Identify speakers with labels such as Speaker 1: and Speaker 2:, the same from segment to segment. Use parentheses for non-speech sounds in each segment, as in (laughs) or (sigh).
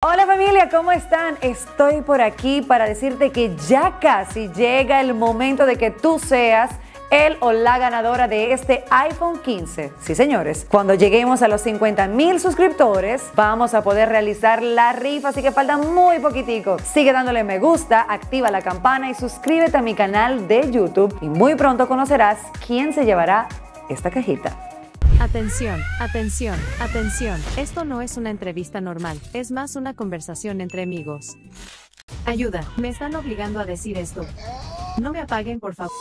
Speaker 1: Hola familia, ¿cómo están? Estoy por aquí para decirte que ya casi llega el momento de que tú seas el o la ganadora de este iPhone 15. Sí, señores, cuando lleguemos a los 50 mil suscriptores, vamos a poder realizar la rifa, así que falta muy poquitico. Sigue dándole me gusta, activa la campana y suscríbete a mi canal de YouTube y muy pronto conocerás quién se llevará esta cajita.
Speaker 2: Atención, atención, atención. Esto no es una entrevista normal, es más una conversación entre amigos. Ayuda, me están obligando a decir esto. No me apaguen, por favor.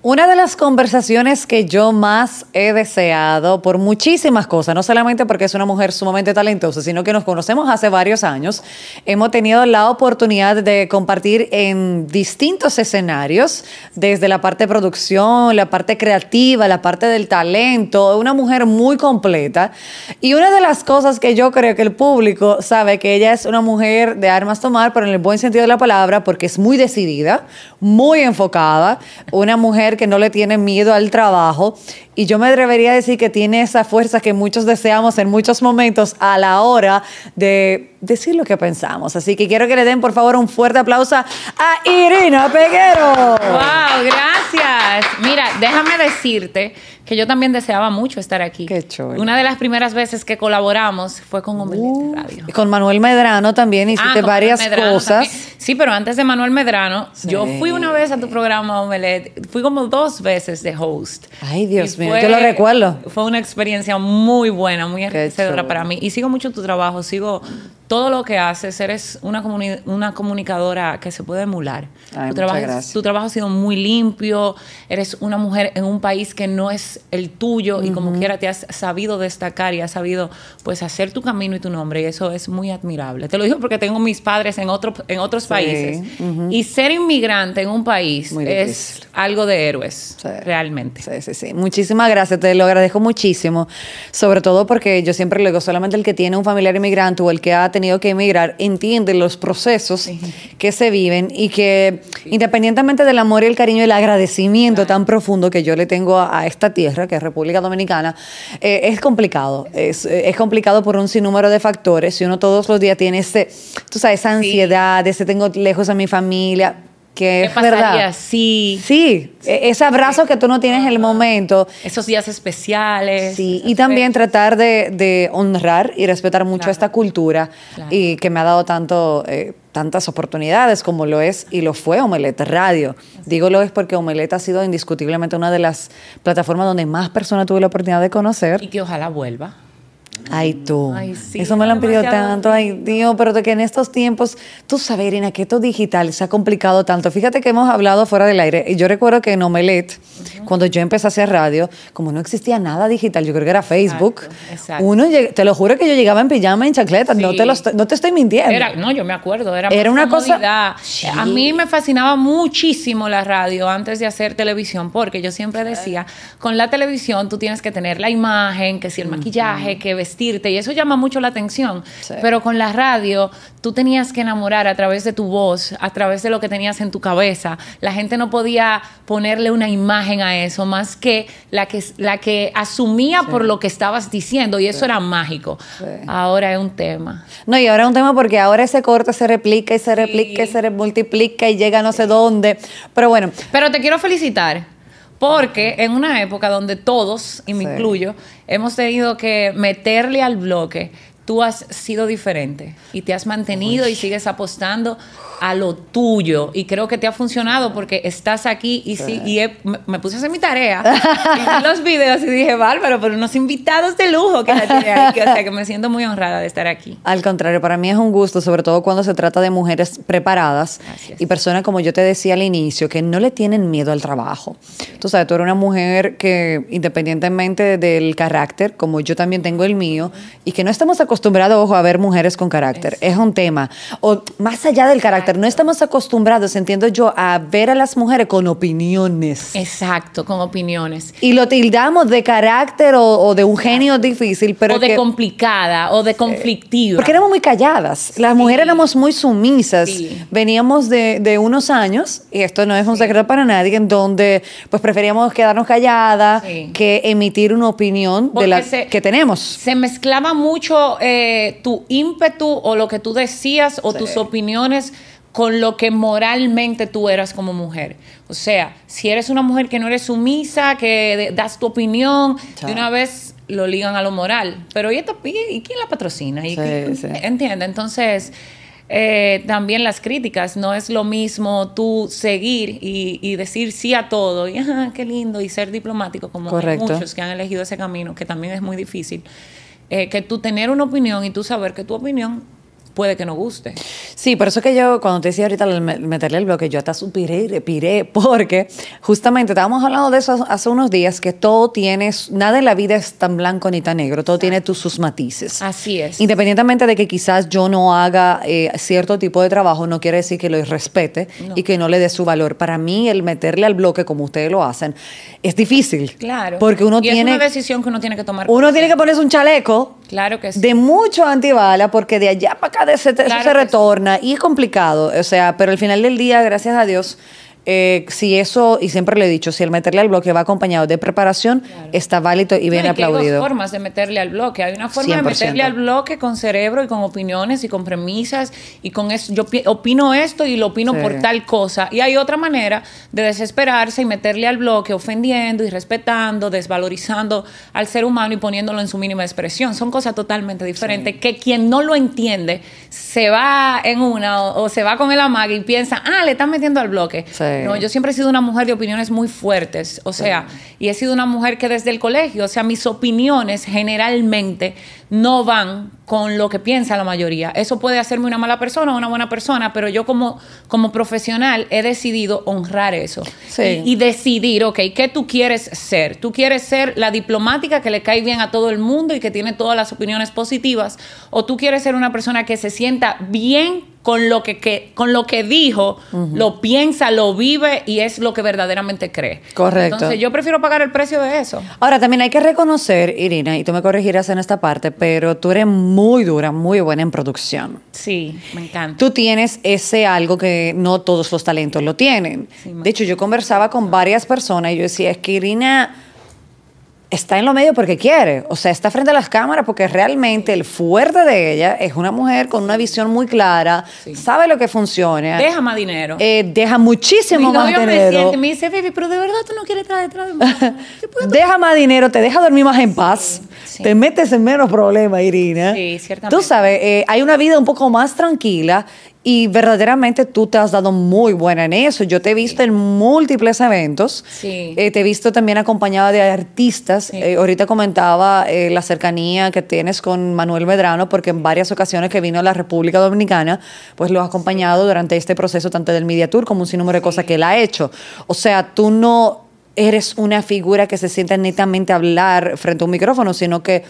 Speaker 1: Una de las conversaciones que yo más he deseado por muchísimas cosas, no solamente porque es una mujer sumamente talentosa, sino que nos conocemos hace varios años, hemos tenido la oportunidad de compartir en distintos escenarios, desde la parte de producción, la parte creativa, la parte del talento, una mujer muy completa. Y una de las cosas que yo creo que el público sabe que ella es una mujer de armas tomar, pero en el buen sentido de la palabra, porque es muy decidida, muy enfocada, una mujer que no le tiene miedo al trabajo y yo me atrevería a decir que tiene esa fuerza que muchos deseamos en muchos momentos a la hora de decir lo que pensamos. Así que quiero que le den, por favor, un fuerte aplauso a Irina
Speaker 2: Peguero. ¡Wow! Gracias. Mira, déjame decirte que yo también deseaba mucho estar aquí. Qué chulo. Una de las primeras veces que colaboramos fue con Omelette uh, Radio. Y con Manuel Medrano también ah, hiciste varias cosas. Sí, pero antes de Manuel Medrano, yo fui una vez a tu programa Omelette, fui como dos veces de host. Ay, Dios mío yo lo recuerdo. Fue una experiencia muy buena, muy enriquecedora para mí. Y sigo mucho tu trabajo, sigo todo lo que haces, eres una, una comunicadora que se puede emular. tu, trabajo, tu trabajo ha sido muy limpio, eres una mujer en un país que no es el tuyo y como quiera te has sabido destacar y has sabido pues hacer tu camino y tu nombre y eso es muy admirable. Te lo digo porque tengo mis padres en, en otros países y ser inmigrante en un país es algo de héroes, realmente. Sí, sí, sí.
Speaker 1: Muchísimas gracias, te lo agradezco muchísimo, sobre todo porque yo siempre le digo, solamente el que tiene un familiar inmigrante o el que ha tenido que emigrar entiende los procesos que se viven y que independientemente del amor y el cariño y el agradecimiento tan profundo que yo le tengo a, esta tierra, que es República Dominicana, eh, es complicado. Eh, es, complicado por un sinnúmero de factores. Si uno todos los días tiene ese, tú sabes, esa ansiedad, ese tengo lejos a mi familia, es verdad. Sí. Sí, e-, ese abrazo que tú no tienes en el momento. Esos días especiales. Sí, y también tratar de, honrar y respetar mucho esta cultura y que me ha dado tanto... Eh, tantas oportunidades como lo es y lo fue Omelette Radio. Digo lo es porque Omelette ha sido indiscutiblemente una de las plataformas donde más personas tuve la oportunidad de conocer. Y que ojalá vuelva. Ay, tú.
Speaker 2: Eso me lo han pedido tanto.
Speaker 1: Ay, Dios, pero que en estos tiempos, tú sabes, Irina, que esto digital se ha complicado tanto. Fíjate que hemos hablado fuera del aire. Y yo recuerdo que en Omelette cuando yo empecé a hacer radio, como no existía nada digital, yo creo que era Facebook. Exacto, Uno, te lo juro que yo llegaba en pijama, en chancleta. No, te estoy mintiendo. no,
Speaker 2: yo me acuerdo. Era, una cosa. A mí me fascinaba muchísimo la radio antes de hacer televisión, porque yo siempre decía, con la televisión tú tienes que tener la imagen, que si el maquillaje, que vestir y eso llama mucho la atención. Pero con la radio, tú tenías que enamorar a través de tu voz, a través de lo que tenías en tu cabeza. La gente no podía ponerle una imagen a eso más que la que, la que asumía por lo que estabas diciendo, y eso era mágico. Ahora es un tema.
Speaker 1: No, y ahora es un tema porque ahora ese corte se replica y se replica y se multiplica y llega no sé dónde.
Speaker 2: Pero bueno. Pero te quiero felicitar porque en una época donde todos, y me incluyo, hemos tenido que meterle al bloque tú has sido diferente y te has mantenido y sigues apostando a lo tuyo y creo que te ha funcionado porque estás aquí y, me, puse a hacer mi tarea y (laughs) los videos y dije, bárbaro, pero unos invitados de lujo que la tiene aquí, o sea que me siento muy honrada de estar aquí.
Speaker 1: Al contrario, para mí es un gusto, sobre todo cuando se trata de mujeres preparadas y personas como yo te decía al inicio, que no le tienen miedo al trabajo. Tú sabes, tú eres una mujer que independientemente del carácter, como yo también tengo el mío, y que no estamos acostumbrados acostumbrados, ojo, a ver mujeres con carácter. Es. un tema. O más allá del carácter, no estamos acostumbrados, entiendo yo, a
Speaker 2: ver a las mujeres con opiniones. Exacto, con opiniones.
Speaker 1: Y lo tildamos de carácter o, de un genio difícil, pero. O de
Speaker 2: complicada, o de conflictiva. Porque éramos
Speaker 1: muy calladas. Las mujeres éramos muy sumisas. Veníamos de, unos años, y esto no es un secreto para nadie, en donde pues preferíamos quedarnos calladas que emitir una opinión de la que tenemos. Se
Speaker 2: mezclaba mucho eh, tu ímpetu o lo que tú decías o tus opiniones con lo que moralmente tú eras como mujer. O sea, si eres una mujer que no eres sumisa, que das tu opinión, de una vez lo ligan a lo moral. Pero ¿y, y quién la patrocina? ¿Y, Entiende. Entonces, eh, también las críticas. No es lo mismo tú seguir y, decir sí a todo y ah, qué lindo y ser diplomático como muchos que han elegido ese camino, que también es muy difícil. Eh, que tú tener una opinión y tú saber que tu opinión puede que no guste.
Speaker 1: Sí, por eso que yo, cuando te decía ahorita meterle el bloque, yo hasta supiré y repiré (laughs) porque justamente estábamos hablando de eso hace unos días, que todo tiene, nada en la vida es tan blanco ni tan negro, todo tiene sus matices.
Speaker 2: Así es. Independientemente
Speaker 1: de que quizás yo no haga eh, cierto tipo de trabajo, no quiere decir que lo irrespete y que no le dé su valor. Para mí, el meterle al bloque, como ustedes lo hacen, es difícil.
Speaker 2: Claro. Porque uno tiene... Es una decisión que uno tiene que tomar. Uno tiene que
Speaker 1: ponerse un chaleco.
Speaker 2: Claro que sí. De
Speaker 1: mucho antibala, porque de allá para acá se, se retorna y es complicado, o sea, pero al final del día, gracias a Dios, eh, si eso, y siempre le he dicho, si el meterle al bloque va acompañado de preparación, está válido y bien aplaudido. Hay dos formas
Speaker 2: de meterle al bloque. Hay una forma de meterle al bloque con cerebro y con opiniones y con premisas y con eso. Yo opino esto y lo opino por tal cosa. Y hay otra manera de desesperarse y meterle al bloque ofendiendo, y respetando desvalorizando al ser humano y poniéndolo en su mínima expresión. Son cosas totalmente diferentes que quien no lo entiende se va en una o, se va con el amague y piensa, ah, le están metiendo al bloque. No, yo siempre he sido una mujer de opiniones muy fuertes, o sea, y he sido una mujer que desde el colegio, o sea, mis opiniones generalmente no van con lo que piensa la mayoría. Eso puede hacerme una mala persona o una buena persona, pero yo como, como profesional he decidido honrar eso y, decidir, ok, ¿qué tú quieres ser? ¿Tú quieres ser la diplomática que le cae bien a todo el mundo y que tiene todas las opiniones positivas? ¿O tú quieres ser una persona que se sienta bien con lo que, con lo que dijo, lo piensa, lo vive y es lo que verdaderamente cree? Correcto. Entonces yo prefiero pagar el precio de eso. Ahora, también hay
Speaker 1: que reconocer, Irina, y tú me corregirás en esta parte, pero tú eres muy dura, muy buena en producción.
Speaker 2: Sí, me encanta.
Speaker 1: Tú tienes ese algo que no todos los talentos lo tienen. de hecho, yo conversaba con varias personas y yo decía, es que Irina está en lo medio porque quiere, o sea, está frente a las cámaras porque realmente el fuerte de ella es una mujer con una visión muy clara, sabe lo que funciona. Deja más dinero. Eh, deja muchísimo más dinero. Me, siente, me
Speaker 2: dice, Vivi, pero de verdad tú no quieres estar detrás de mí.
Speaker 1: (laughs) deja más dinero, te deja dormir más en paz, te metes en menos problemas, Irina. Sí, ciertamente. Tú sabes, eh, hay una vida un poco más tranquila y verdaderamente tú te has dado muy buena en eso. Yo te he visto en múltiples eventos. Sí. Eh, te he visto también acompañada de artistas. Eh, ahorita comentaba eh, la cercanía que tienes con Manuel Medrano, porque en varias ocasiones que vino a la República Dominicana, pues lo has acompañado durante este proceso, tanto del Media Tour como un sinnúmero de cosas que él ha hecho. O sea, tú no eres una figura que se sienta netamente a hablar frente a un micrófono, sino que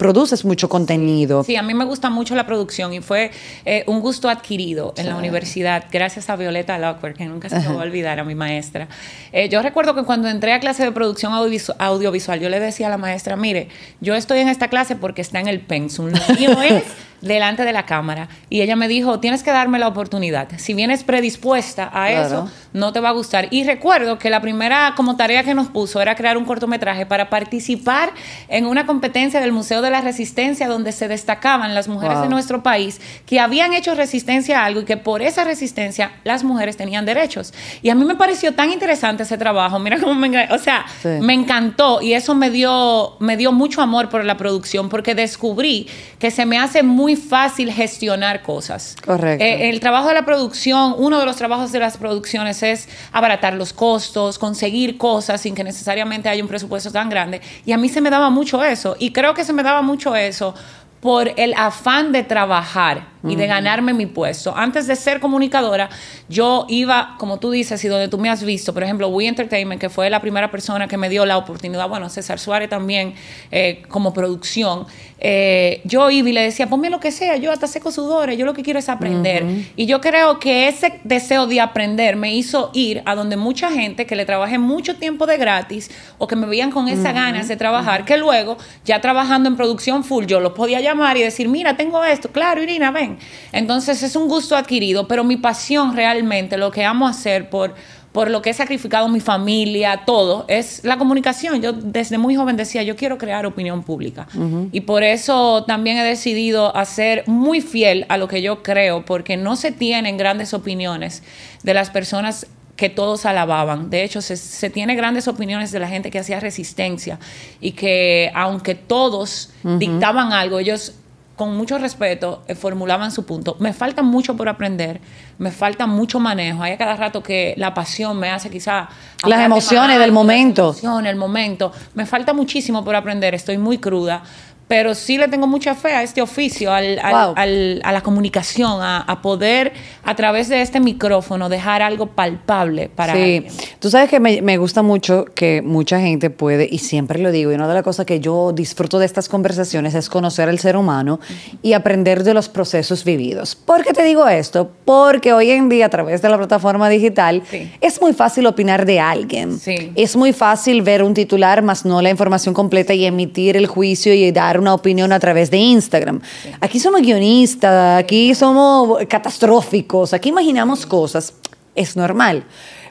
Speaker 1: produces mucho contenido. Sí,
Speaker 2: a mí me gusta mucho la producción y fue eh, un gusto adquirido en la universidad, gracias a Violeta Lockwood, que nunca se me va a olvidar, a mi maestra. Eh, yo recuerdo que cuando entré a clase de producción audiovisual, yo le decía a la maestra, mire, yo estoy en esta clase porque está en el pensum, lo mío (laughs) es delante de la cámara. Y ella me dijo, tienes que darme la oportunidad. Si vienes predispuesta a eso, no te va a gustar. Y recuerdo que la primera como tarea que nos puso era crear un cortometraje para participar en una competencia del Museo de la resistencia donde se destacaban las mujeres de nuestro país que habían hecho resistencia a algo y que por esa resistencia las mujeres tenían derechos. Y a mí me pareció tan interesante ese trabajo, mira cómo me, o sea, me encantó y eso me dio me dio mucho amor por la producción porque descubrí que se me hace muy fácil gestionar cosas. Correcto. Eh, el trabajo de la producción, uno de los trabajos de las producciones es abaratar los costos, conseguir cosas sin que necesariamente haya un presupuesto tan grande y a mí se me daba mucho eso y creo que se me daba mucho eso, por el afán de trabajar y de ganarme mi puesto. Antes de ser comunicadora, yo iba, como tú dices, y donde tú me has visto, por ejemplo, We Entertainment, que fue la primera persona que me dio la oportunidad, bueno, César Suárez también, eh, como producción, eh, yo iba y le decía, ponme lo que sea, yo hasta seco sudores, yo lo que quiero es aprender. Y yo creo que ese deseo de aprender me hizo ir a donde mucha gente que le trabajé mucho tiempo de gratis o que me veían con esa ganas de trabajar, que luego, ya trabajando en producción full, yo los podía llamar y decir, mira, tengo esto, claro, Irina, ven. Entonces es un gusto adquirido, pero mi pasión realmente, lo que amo hacer por, por lo que he sacrificado mi familia, todo, es la comunicación. Yo desde muy joven decía, yo quiero crear opinión pública. Y por eso también he decidido hacer muy fiel a lo que yo creo, porque no se tienen grandes opiniones de las personas que todos alababan. De hecho, se, se, tiene grandes opiniones de la gente que hacía resistencia y que aunque todos dictaban algo, ellos con mucho respeto eh, formulaban su punto. Me falta mucho por aprender, me falta mucho manejo. Hay a cada rato que la pasión me hace quizá... Las emociones del momento. el momento. Me falta muchísimo por aprender, estoy muy cruda pero sí le tengo mucha fe a este oficio, al, al, a la comunicación, a, poder a través de este micrófono dejar algo palpable para... Sí,
Speaker 1: tú sabes que me, me, gusta mucho que mucha gente puede, y siempre lo digo, y una de las cosas que yo disfruto de estas conversaciones es conocer al ser humano y aprender de los procesos vividos. ¿Por qué te digo esto? Porque hoy en día a través de la plataforma digital es muy fácil opinar de alguien. Es muy fácil ver un titular más no la información completa y emitir el juicio y dar una opinión a través de Instagram. Aquí somos guionistas, aquí somos catastróficos, aquí imaginamos cosas. Es normal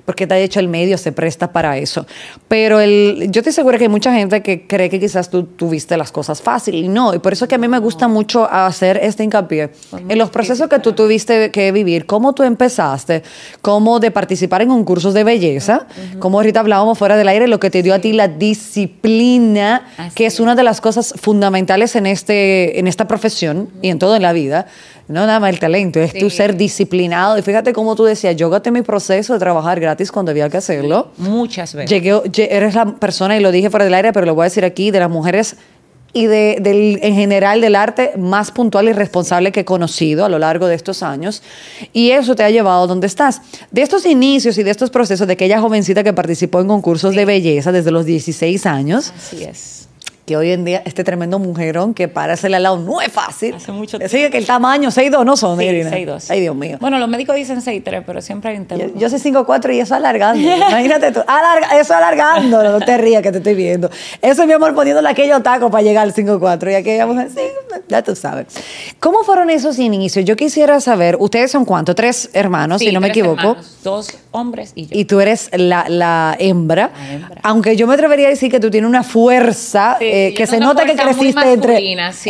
Speaker 1: porque ha hecho el medio se presta para eso. Pero yo te aseguro que hay mucha gente que cree que quizás tú tuviste las cosas fácil y no, y por eso es que a mí me gusta mucho hacer este hincapié en los procesos que tú tuviste que vivir, cómo tú empezaste, cómo de participar en concursos de belleza, cómo como ahorita hablábamos fuera del aire, lo que te dio a ti la disciplina, que es una de las cosas fundamentales en, este, en esta profesión y en todo en la vida, no, nada más el talento, es tu ser disciplinado. Y fíjate cómo tú decías, yo gasté mi proceso de trabajar gratis cuando había que hacerlo.
Speaker 2: Muchas veces.
Speaker 1: Llegué, eres la persona, y lo dije fuera del aire, pero lo voy a decir aquí, de las mujeres y en general del arte más puntual y responsable que he conocido a lo largo de estos años. Y eso te ha llevado a donde estás. De estos inicios y de estos procesos de aquella jovencita que participó en concursos de belleza desde los 16 años.
Speaker 2: Así es
Speaker 1: que hoy en día este tremendo mujerón que para hacerle al lado no
Speaker 2: es fácil. Hace mucho tiempo. que el
Speaker 1: tamaño 6'2 no son, sí, 6'2. Ay, Dios mío.
Speaker 2: Bueno, los médicos dicen 6'3, pero siempre hay Yo, yo, soy 5'4 y eso alargando. (laughs) Imagínate
Speaker 1: tú, eso alargando. No te rías que te estoy viendo. Eso, es mi amor, poniéndole aquello taco para llegar al 5'4 y aquella mujer, sí, ya tú sabes. ¿Cómo fueron esos inicios? Yo quisiera saber, ustedes son cuántos, tres hermanos, si no me equivoco.
Speaker 2: dos hombres y yo. Y
Speaker 1: tú eres la, hembra, Aunque yo me atrevería a decir que tú tienes una fuerza. Eh, que, se nota que creciste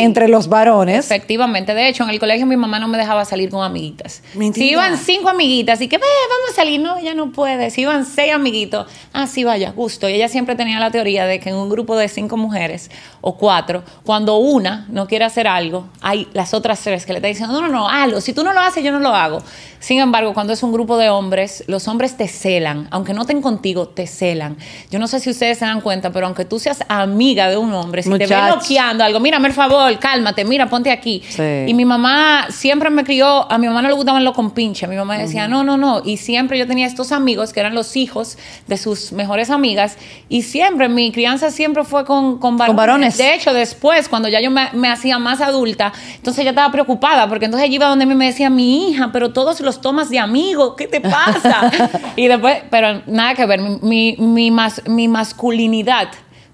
Speaker 1: entre, los varones.
Speaker 2: Efectivamente, de hecho, en el colegio mi mamá no me dejaba salir con amiguitas. Si iban cinco amiguitas y que, vamos a salir, no, ella no puede. Si iban seis amiguitos, así ah, vaya, justo. Y ella siempre tenía la teoría de que en un grupo de cinco mujeres o cuatro, cuando una no quiere hacer algo, hay las otras tres que le están diciendo, no, no, no, hazlo. Si tú no lo haces, yo no lo hago. Sin embargo, cuando es un grupo de hombres, los hombres te celan. Aunque no estén contigo, te celan. Yo no sé si ustedes se dan cuenta, pero aunque tú seas amiga de uno hombre, si te ve bloqueando algo, mírame el favor, cálmate, mira, ponte aquí. Y mi mamá siempre me crió, a mi mamá no le gustaban los compinches, mi mamá decía, no, no, no. Y siempre yo tenía estos amigos que eran los hijos de sus mejores amigas y siempre mi crianza siempre fue con, con, varones. De hecho, después, cuando ya yo me, hacía más adulta, entonces ya estaba preocupada porque entonces allí iba donde me decía, mi hija, pero todos los tomas de amigo, ¿qué te pasa? (laughs) y después, pero nada que ver, mi, mi, mi, mi masculinidad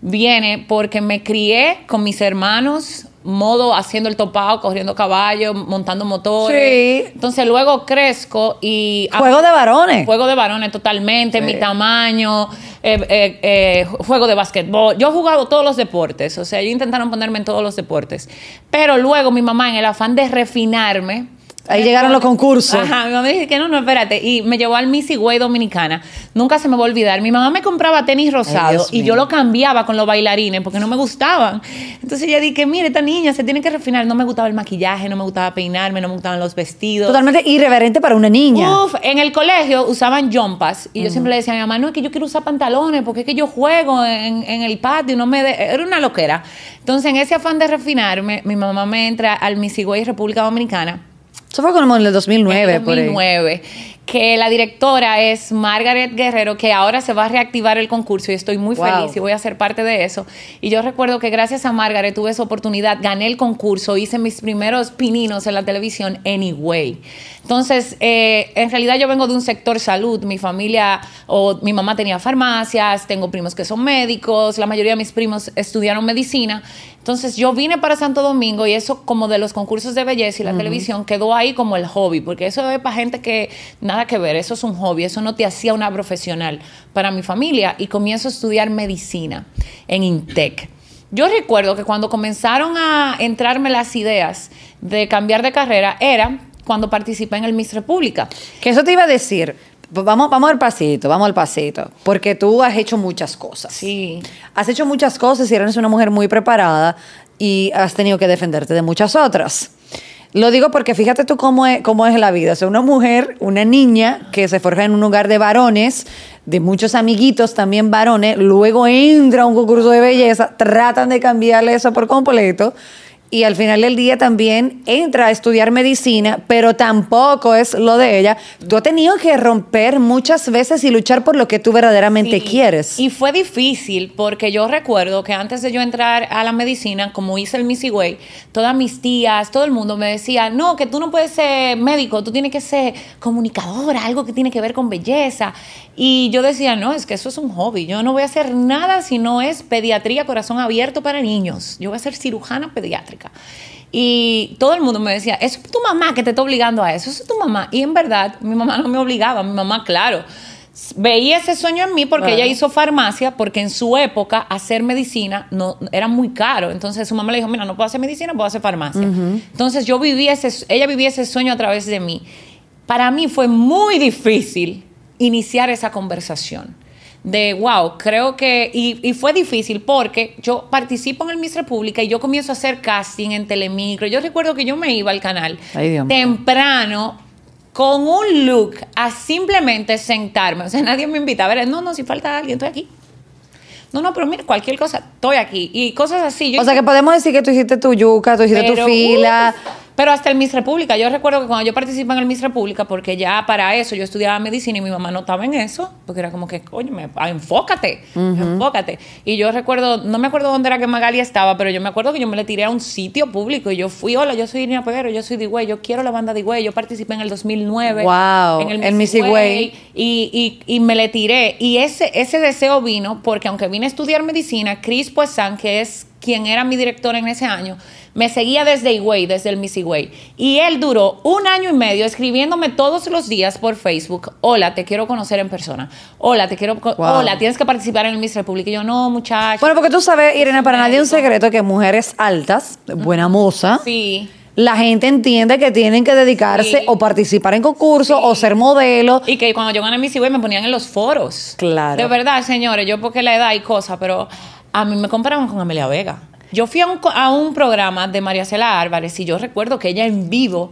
Speaker 2: viene porque me crié con mis hermanos modo haciendo el topado, corriendo caballo, montando motores. Sí. Entonces luego crezco y... Juego de varones. Juego de varones totalmente, mi tamaño, eh, eh, eh, juego de básquetbol. Yo he jugado todos los deportes, o sea, ellos intentaron ponerme en todos los deportes. Pero luego mi mamá, en el afán de refinarme,
Speaker 1: Ahí llegaron los concursos. Ajá,
Speaker 2: mi mamá dice que no, no, espérate. Y me llevó al Missy Way Dominicana. Nunca se me va a olvidar. Mi mamá me compraba tenis rosados y yo lo cambiaba con los bailarines porque no me gustaban. Entonces ella dije, mire, esta niña se tiene que refinar. No me gustaba el maquillaje, no me gustaba peinarme, no me gustaban los vestidos. Totalmente irreverente
Speaker 1: para una niña.
Speaker 2: Uf, en el colegio usaban jumpas y yo siempre le decía a mi mamá, no, es que yo quiero usar pantalones porque es que yo juego en, el patio. No me Era una loquera. Entonces, en ese afán de refinarme, mi mamá me entra al Missy Way República Dominicana
Speaker 1: eso fue como en el 2009. En 2009
Speaker 2: que la directora es Margaret Guerrero, que ahora se va a reactivar el concurso y estoy muy feliz y voy a ser parte de eso. Y yo recuerdo que gracias a Margaret tuve esa oportunidad, gané el concurso, hice mis primeros pininos en la televisión, anyway. Entonces, eh, en realidad yo vengo de un sector salud, mi familia o mi mamá tenía farmacias, tengo primos que son médicos, la mayoría de mis primos estudiaron medicina. Entonces yo vine para Santo Domingo y eso como de los concursos de belleza y la televisión quedó ahí como el hobby, porque eso es para gente que nada que ver, eso es un hobby, eso no te hacía una profesional para mi familia y comienzo a estudiar medicina en INTEC. Yo recuerdo que cuando comenzaron a entrarme las ideas de cambiar de carrera era cuando participé en el Miss República.
Speaker 1: Que eso te iba a decir, Vamos, vamos al pasito, vamos al pasito. Porque tú has hecho muchas cosas. Sí. Has hecho muchas cosas y eres una mujer muy preparada y has tenido que defenderte de muchas otras. Lo digo porque fíjate tú cómo es, cómo es la vida. O sea, una mujer, una niña que se forja en un lugar de varones, de muchos amiguitos también varones, luego entra a un concurso de belleza, tratan de cambiarle eso por completo y al final del día también entra a estudiar medicina, pero tampoco es lo de ella. Tú has tenido que romper muchas veces y luchar por lo que tú verdaderamente quieres.
Speaker 2: Y fue difícil porque yo recuerdo que antes de yo entrar a la medicina, como hice el Missy Way, todas mis tías, todo el mundo me decía, no, que tú no puedes ser médico, tú tienes que ser comunicadora, algo que tiene que ver con belleza. Y yo decía, no, es que eso es un hobby, yo no voy a hacer nada si no es pediatría corazón abierto para niños, yo voy a ser cirujana pediátrica. Y todo el mundo me decía, es tu mamá que te está obligando a eso, es tu mamá. Y en verdad, mi mamá no me obligaba, mi mamá, claro, veía ese sueño en mí porque ella hizo farmacia, porque en su época hacer medicina no, era muy caro. Entonces su mamá le dijo, mira, no puedo hacer medicina, puedo hacer farmacia. Entonces yo vivía ese, ella vivía ese sueño a través de mí. Para mí fue muy difícil iniciar esa conversación de wow, creo que. Y, y, fue difícil porque yo participo en el Miss República y yo comienzo a hacer casting en Telemicro. Yo recuerdo que yo me iba al canal temprano con un look a simplemente sentarme. O sea, nadie me invitaba. ver, no, no, si falta alguien, estoy aquí. No, no, pero mira, cualquier cosa, estoy aquí. Y cosas así. Yo o sea, que podemos
Speaker 1: decir que tú hiciste tu yuca, tú hiciste tu fila.
Speaker 2: Pero hasta el Miss República, yo recuerdo que cuando yo participaba en el Miss República, porque ya para eso yo estudiaba medicina y mi mamá no estaba en eso, porque era como que, coño, me, ah, enfócate, enfócate. Y yo recuerdo, no me acuerdo dónde era que Magali estaba, pero yo me acuerdo que yo me le tiré a un sitio público y yo fui, hola, yo soy Irina Peguero, yo soy Digüey, yo quiero la banda Digüey, yo participé en el 2009. Wow, en el Miss, en y, me le tiré. Y ese, ese deseo vino porque aunque vine a estudiar medicina, Chris Poisson, que es quien era mi director en ese año, me seguía desde Higüey, desde el Miss Higüey. Y él duró un año y medio escribiéndome todos los días por Facebook, hola, te quiero conocer en persona. Hola, te quiero... Hola, tienes que participar en el Miss República. Y yo, no, muchacho. Bueno, porque tú sabes, Irene, para nadie un
Speaker 1: secreto que mujeres altas, buena moza... Sí la gente entiende que tienen que dedicarse o participar en concursos o ser modelo.
Speaker 2: Y que cuando yo gané Miss Way me ponían en los foros. Claro. De verdad, señores, yo porque la edad y cosas, pero a mí me comparaban con Amelia Vega. Yo fui a un, programa de María Cela Álvarez y yo recuerdo que ella en vivo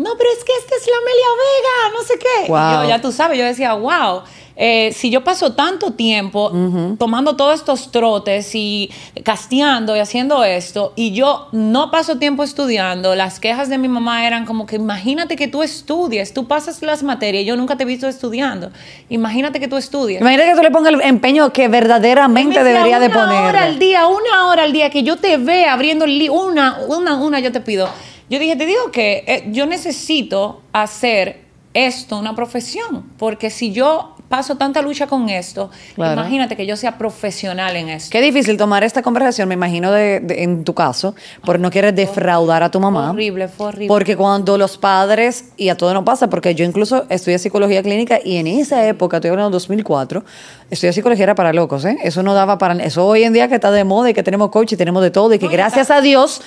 Speaker 2: no, pero es que esta es la Amelia Vega, no sé qué. Yo, ya tú sabes, yo decía, wow. Eh, si yo paso tanto tiempo tomando todos estos trotes y casteando y haciendo esto, y yo no paso tiempo estudiando, las quejas de mi mamá eran como que imagínate que tú estudies, tú pasas las materias, yo nunca te he visto estudiando, imagínate que tú estudias. Imagínate que tú le
Speaker 1: pongas el empeño que verdaderamente debería de poner. Una hora al
Speaker 2: día, una hora al día, que yo te vea abriendo una, una, una, yo te pido yo dije, te digo que eh, yo necesito hacer esto una profesión, porque si yo paso tanta lucha con esto, imagínate que yo sea profesional en esto.
Speaker 1: Qué difícil tomar esta conversación, me imagino, en tu caso, porque no quieres defraudar a tu mamá. Fue
Speaker 2: horrible, fue horrible. Porque
Speaker 1: cuando los padres, y a todo no pasa, porque yo incluso estudié psicología clínica y en esa época, estoy hablando de 2004, estudié psicología era para locos, ¿eh? Eso no daba para... Eso hoy en día que está de moda y que tenemos coach y tenemos de todo y que gracias a Dios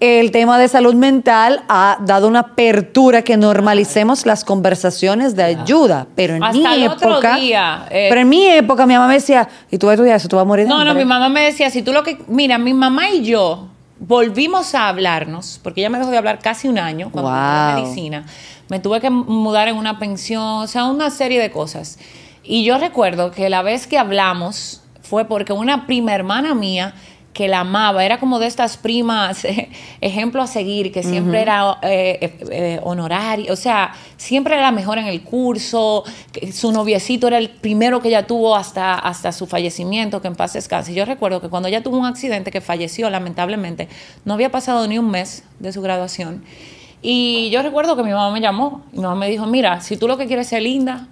Speaker 1: el tema de salud mental ha dado una apertura que normalicemos las conversaciones de ayuda. Pero en mi época. Otro eh, pero en mi época, mi mamá me decía, y tú vas a estudiar eso, tú vas a morir. No, no, mi
Speaker 2: mamá me decía, si tú lo que. Mira, mi mamá y yo volvimos a hablarnos, porque ya me dejó de hablar casi un año cuando medicina. Me tuve que mudar en una pensión, o sea, una serie de cosas. Y yo recuerdo que la vez que hablamos fue porque una prima hermana mía que la amaba, era como de estas primas, (laughs) ejemplo a seguir, que siempre era honorario, eh, eh, eh, honoraria, o sea, siempre era la mejor en el curso, su noviecito era el primero que ella tuvo hasta, hasta su fallecimiento, que en paz descanse. Yo recuerdo que cuando ella tuvo un accidente que falleció, lamentablemente, no había pasado ni un mes de su graduación. Y yo recuerdo que mi mamá me llamó, y mi mamá me dijo, mira, si tú lo que quieres es ser linda,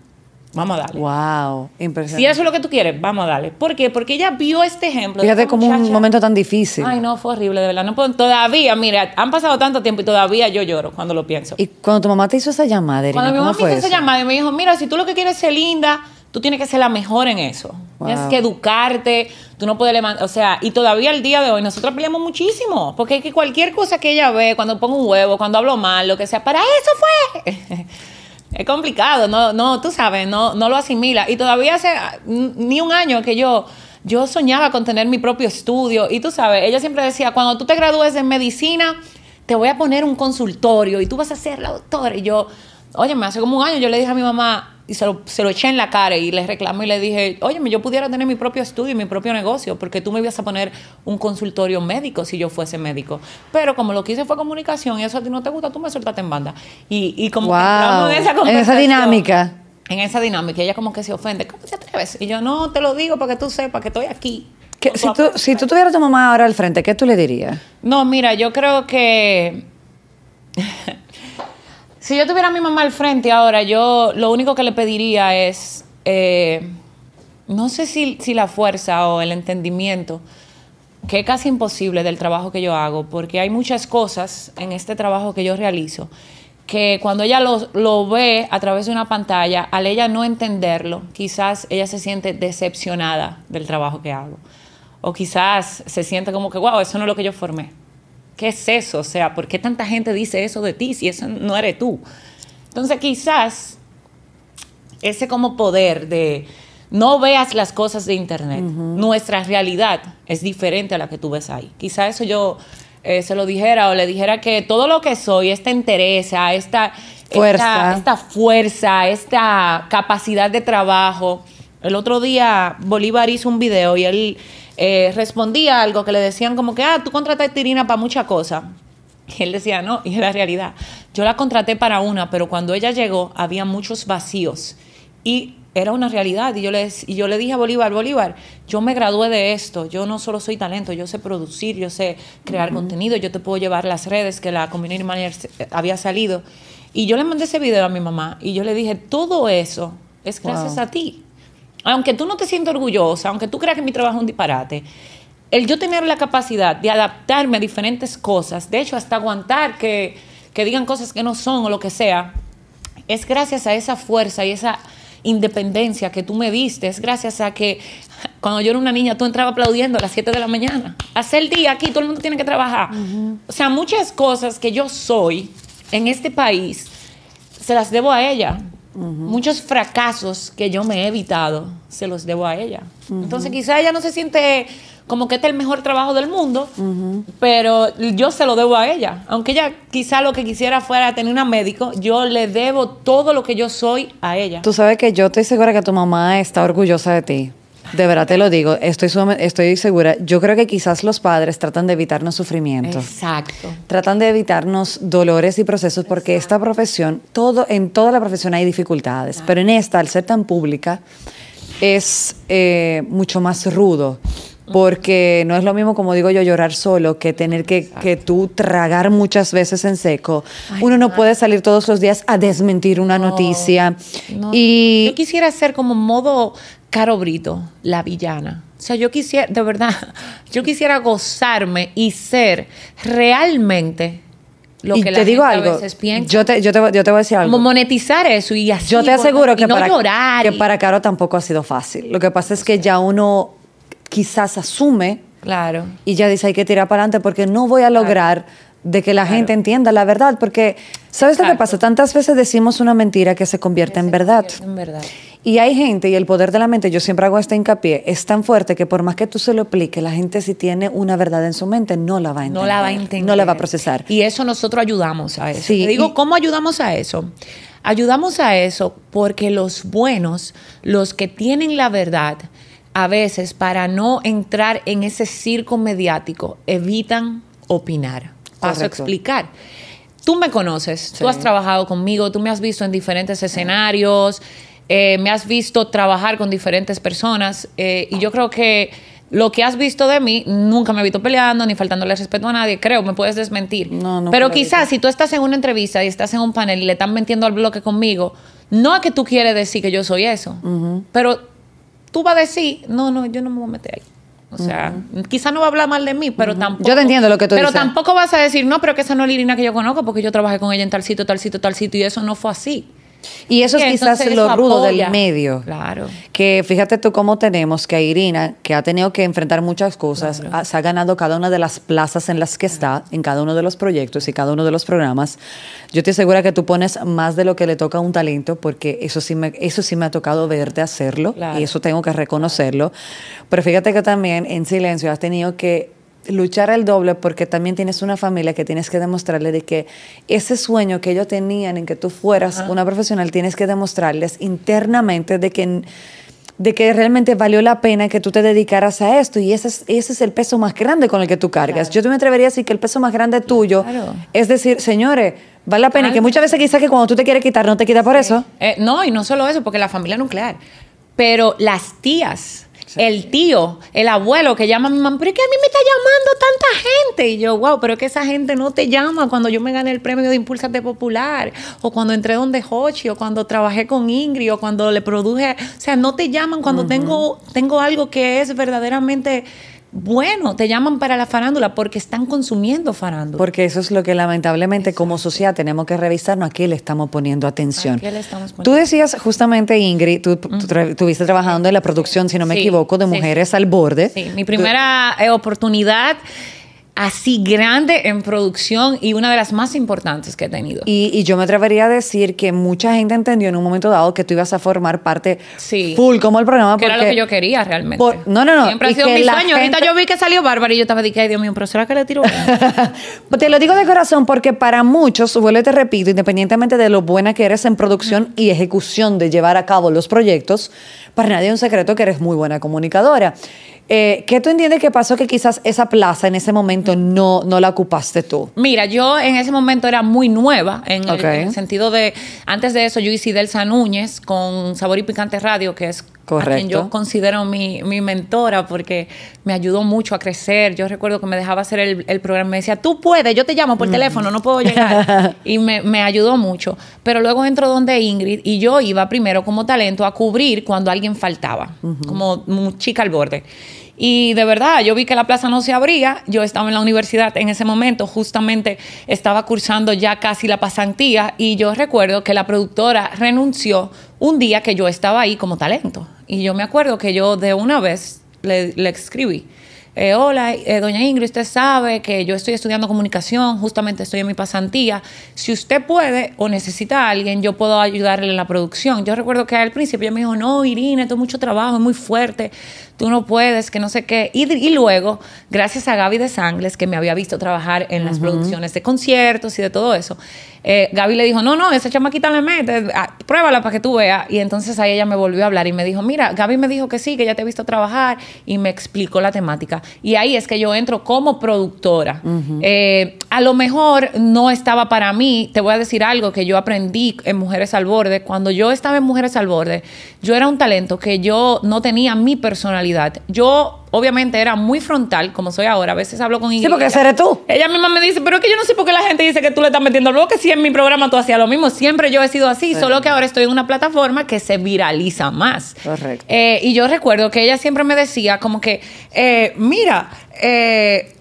Speaker 2: Vamos a darle. Wow, impresionante. Si eso es lo que tú quieres, vamos a darle. ¿Por qué? Porque ella vio este ejemplo. Fíjate
Speaker 1: como un momento tan difícil. Ay,
Speaker 2: no, fue horrible, de verdad. No puedo, todavía, mira, han pasado tanto tiempo y todavía yo lloro cuando lo pienso. ¿Y
Speaker 1: cuando tu mamá te hizo esa llamada, Cuando mi mamá me hizo esa
Speaker 2: llamada y me dijo, mira, si tú lo que quieres es ser linda, tú tienes que ser la mejor en eso. Tienes que educarte, tú no puedes levantar, o sea, y todavía el día de hoy nosotros peleamos muchísimo, porque es que cualquier cosa que ella ve, cuando pongo un huevo, cuando hablo mal, lo que sea, para eso fue. (laughs) es complicado, no, no, tú sabes, no, no lo asimila. Y todavía hace ni un año que yo, yo soñaba con tener mi propio estudio. Y tú sabes, ella siempre decía, cuando tú te gradúes en medicina, te voy a poner un consultorio y tú vas a ser la doctora. Y yo, oye, me hace como un año yo le dije a mi mamá, y se lo, eché en la cara y le reclamo y le dije, oye, yo pudiera tener mi propio estudio y mi propio negocio, porque tú me ibas a poner un consultorio médico si yo fuese médico. Pero como lo que hice fue comunicación y eso a ti no te gusta, tú me soltaste en banda. Y, como wow. en esa, en esa dinámica. En esa dinámica, ella como que se ofende, ¿cómo te atreves? Y yo, no, te lo digo para que tú sepas que estoy aquí.
Speaker 1: si, tú, tuvieras tu mamá ahora al frente, ¿qué tú le dirías?
Speaker 2: No, mira, yo creo que... Si yo tuviera a mi mamá al frente ahora, yo lo único que le pediría es, eh, no sé si, la fuerza o el entendimiento, que es casi imposible del trabajo que yo hago, porque hay muchas cosas en este trabajo que yo realizo que cuando ella lo, lo, ve a través de una pantalla, al ella no entenderlo, quizás ella se siente decepcionada del trabajo que hago. O quizás se siente como que, wow, eso no es lo que yo formé. ¿Qué es eso? O sea, ¿por qué tanta gente dice eso de ti si eso no eres tú? Entonces quizás ese como poder de no veas las cosas de internet, nuestra realidad es diferente a la que tú ves ahí. Quizás eso yo eh, se lo dijera o le dijera que todo lo que soy, esta entereza, esta fuerza, esta, esta, fuerza, esta capacidad de trabajo. El otro día Bolívar hizo un video y él eh, respondía algo que le decían como que, ah, tú contratas a Tirina para mucha cosa. él decía, no, y era la realidad. Yo la contraté para una, pero cuando ella llegó había muchos vacíos. Y era una realidad. Y yo, le, y yo le dije a Bolívar, Bolívar, yo me gradué de esto, yo no solo soy talento, yo sé producir, yo sé crear contenido, yo te puedo llevar las redes que la Community Manager había salido. Y yo le mandé ese video a mi mamá y yo le dije, todo eso es gracias a ti aunque tú no te sientas orgullosa, aunque tú creas que mi trabajo es un disparate, el yo tener la capacidad de adaptarme a diferentes cosas, de hecho hasta aguantar que, digan cosas que no son o lo que sea, es gracias a esa fuerza y esa independencia que tú me diste, es gracias a que cuando yo era una niña tú entraba aplaudiendo a las 7 de la mañana. Hace el día aquí, todo el mundo tiene que trabajar. O sea, muchas cosas que yo soy en este país, se las debo a ella. Muchos fracasos que yo me he evitado se los debo a ella. Entonces quizá ella no se siente como que este el mejor trabajo del mundo, pero yo se lo debo a ella. Aunque ella quizá lo que quisiera fuera tener una médico, yo le debo todo lo que yo soy a ella. Tú
Speaker 1: sabes que yo estoy segura que tu mamá está orgullosa de ti. De verdad te lo digo, estoy, estoy segura. Yo creo que quizás los padres tratan de evitarnos sufrimiento. Exacto. Tratan de evitarnos dolores y procesos porque esta profesión, todo, en toda la profesión hay dificultades, pero en esta, al ser tan pública, es eh, mucho más rudo porque no es lo mismo, como digo yo, llorar solo que tener que, tú tragar muchas veces en seco. Uno no, puede salir todos
Speaker 2: los días a desmentir una noticia. Y yo quisiera hacer como modo Caro Brito, la villana. O sea, yo quisiera, de verdad, (laughs) yo quisiera gozarme y ser realmente lo que te digo algo, a veces Yo te, yo, te, yo te voy a decir algo. Como monetizar eso y así. Yo te aseguro que, para, para Caro tampoco ha sido
Speaker 1: fácil. Lo que pasa es que ya uno quizás asume. Claro. Y ya dice, hay que tirar para adelante porque no voy a lograr de que la gente entienda la verdad. Porque, ¿sabes lo que pasa? Tantas veces decimos una mentira que se convierte, en, verdad. Convierte en verdad. Y hay gente, y el poder de la mente, yo siempre hago este hincapié, es tan fuerte que por más que tú se lo expliques, la gente si tiene una verdad en su mente,
Speaker 2: no la va a entender. No la va a entender. No la va a procesar. Y eso nosotros ayudamos a eso. Te digo, ¿cómo ayudamos a eso? Ayudamos a eso porque los buenos, los que tienen la verdad, a veces para no entrar en ese circo mediático, evitan opinar. Paso a explicar tú me conoces, tú has trabajado conmigo, tú me has visto en diferentes escenarios. Eh, me has visto trabajar con diferentes personas eh, y yo creo que lo que has visto de mí, nunca me he visto peleando ni faltándole respeto a nadie, creo, me puedes desmentir. Pero quizás si tú estás en una entrevista y estás en un panel y le están mintiendo al bloque conmigo, no a que tú quieres decir que yo soy eso, pero tú vas a decir, no, no, yo no me voy a meter ahí. O sea, quizás no va a hablar mal de mí, pero tampoco. Yo te entiendo lo que tú dices. Pero tampoco vas a decir, no, pero que esa no es la Irina que yo conozco porque yo trabajé con ella en tal sitio, tal sitio, tal sitio, y eso no fue así.
Speaker 1: Y eso es quizás lo rudo del medio. Claro. Que fíjate tú cómo tenemos que Irina, que ha tenido que enfrentar muchas cosas, se ha ganado cada una de las plazas en las que está, en cada uno de los proyectos y cada uno de los programas. Yo te aseguro que tú pones más de lo que le toca a un talento, porque eso sí me, eso sí me ha tocado verte hacerlo y eso tengo que reconocerlo. Pero fíjate que también en silencio has tenido que luchar al doble porque también tienes una familia que tienes que demostrarle de que ese sueño que ellos tenían en que tú fueras una profesional, tienes que demostrarles internamente de que de que realmente valió la pena que tú te dedicaras a esto y ese es, ese es el peso más grande con el que tú cargas. Yo me atrevería a decir que el peso más grande tuyo es decir, señores, vale la pena, que muchas veces quizás que
Speaker 2: cuando tú te quieres quitar no te quita por eso. Eh, no, y no solo eso, porque la familia nuclear, pero las tías, el tío, el abuelo que llama a mi mamá, pero es que a mí me está llamando tanta gente. Y yo, wow, pero es que esa gente no te llama cuando yo me gané el premio de Impulsate Popular, o cuando entré donde Hochi, o cuando trabajé con Ingrid, o cuando le produje. O sea, no te llaman cuando tengo, tengo algo que es verdaderamente bueno, te llaman para la farándula porque están consumiendo farándula.
Speaker 1: Porque eso es lo que lamentablemente como sociedad tenemos que revisarnos. Aquí le estamos poniendo atención. Tú decías justamente, Ingrid, tú estuviste trabajando en la producción, si no me equivoco, de Mujeres al Borde. Sí, mi primera
Speaker 2: eh, oportunidad así grande en producción y una de las más importantes que he tenido. Y, yo me atrevería
Speaker 1: a decir que mucha gente entendió en un momento dado que tú ibas a formar parte full como el programa. Que era lo que yo
Speaker 2: quería realmente. no,
Speaker 1: no, no. Siempre ha sido mi sueño. Ahorita
Speaker 2: yo vi que salió bárbaro y yo estaba diciendo, ay Dios mío, pero ¿será que le tiro? (laughs)
Speaker 1: te lo digo de corazón porque para muchos, vuelvo y te repito, independientemente de lo buena que eres en producción y ejecución de llevar a cabo los proyectos, para nadie es un secreto que eres muy buena comunicadora. Eh, ¿Qué tú entiendes que pasó que quizás esa plaza en ese momento mm. no, no la ocupaste tú?
Speaker 2: Mira, yo en ese momento era muy nueva, en, el, en sentido de, antes de eso yo hice Delsa Núñez con Sabor y Picante Radio, que es Correcto. quien yo considero mi, mi, mentora porque me ayudó mucho a crecer. Yo recuerdo que me dejaba hacer el, programa y me decía, tú puedes, yo te llamo por mm. teléfono, no puedo llegar. (laughs) y me, ayudó mucho. Pero luego entró donde Ingrid y yo iba primero como talento a cubrir cuando alguien faltaba, como chica al borde. Y de verdad, yo vi que la plaza no se abría. Yo estaba en la universidad en ese momento, justamente estaba cursando ya casi la pasantía. Y yo recuerdo que la productora renunció un día que yo estaba ahí como talento. Y yo me acuerdo que yo de una vez le, escribí. Eh, hola, eh, doña Ingrid, usted sabe que yo estoy estudiando comunicación, justamente estoy en mi pasantía. Si usted puede o necesita a alguien, yo puedo ayudarle en la producción. Yo recuerdo que al principio me dijo, no, Irina, esto es mucho trabajo, es muy fuerte, tú no puedes, que no sé qué. Y, luego, gracias a Gaby de Sangles, que me había visto trabajar en las producciones de conciertos y de todo eso, eh, Gaby le dijo, no, no, esa chamaquita le mete, ah, pruébala para que tú veas. Y entonces ahí ella me volvió a hablar y me dijo, mira, Gaby me dijo que sí, que ya te he visto trabajar y me explicó la temática. Y ahí es que yo entro como productora. Eh, a lo mejor no estaba para mí, te voy a decir algo que yo aprendí en Mujeres al Borde. Cuando yo estaba en Mujeres al Borde, yo era un talento que yo no tenía mi personalidad yo, obviamente, era muy frontal, como soy ahora. A veces hablo con Ingrid. Sí, porque seré eres tú. Ella misma me dice, pero es que yo no sé por qué la gente dice que tú le estás metiendo luego que si en mi programa tú hacías lo mismo. Siempre yo he sido así, solo que ahora estoy en una plataforma que se viraliza más. Correcto. Eh, y yo recuerdo que ella siempre me decía como que, eh, mira, eh,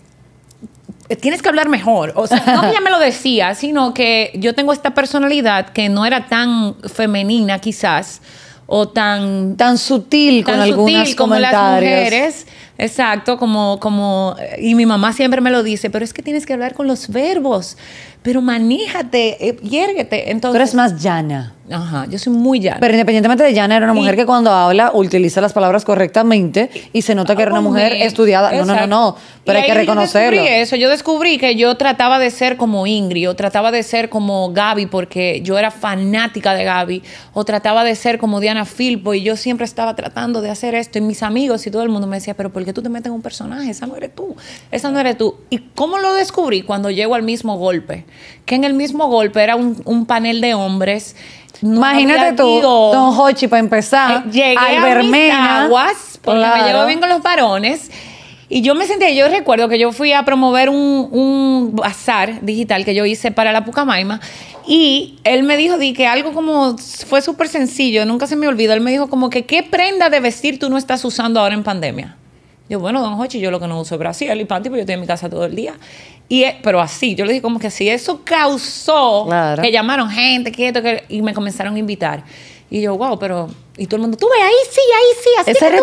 Speaker 2: tienes que hablar mejor. O sea, no que ella me lo decía, sino que yo tengo esta personalidad que no era tan femenina quizás o tan tan sutil con como comentarios. las mujeres exacto como como y mi mamá siempre me lo dice pero es que tienes que hablar con los verbos pero maníjate eh, yérguete entonces tú eres más llana Ajá, yo soy muy llana. Pero
Speaker 1: independientemente de llana, era una mujer que cuando habla utiliza las palabras correctamente y se nota que era una oh, mujer estudiada. No, no, no, no, pero hay que reconocerlo. Yo descubrí
Speaker 2: eso, yo descubrí que yo trataba de ser como Ingrid, o trataba de ser como Gaby, porque yo era fanática de Gaby, o trataba de ser como Diana Filpo, y yo siempre estaba tratando de hacer esto. Y mis amigos y todo el mundo me decía, pero ¿por qué tú te metes en un personaje? Esa no eres tú, esa no eres tú. ¿Y cómo lo descubrí? Cuando llego al mismo golpe, que en el mismo golpe era un, un panel de hombres Imagínate tú, Don
Speaker 1: Hochi, para empezar, eh, a aguas, porque me llevo bien con
Speaker 2: los varones. Y yo me sentía, yo recuerdo que yo fui a promover un, un bazar digital que yo hice para la Pucamaima y él me dijo di, que algo como fue súper sencillo, nunca se me olvidó él me dijo como que qué prenda de vestir tú no estás usando ahora en pandemia. Yo, bueno, don Hochi, yo lo que no uso es Brasil y panty, yo estoy en mi casa todo el día. Y, pero así, yo le dije como que si eso causó que llamaron gente, que y me comenzaron a invitar. Y yo, wow, pero y todo el mundo, tú ve, ahí sí, ahí sí, así que tú, eres.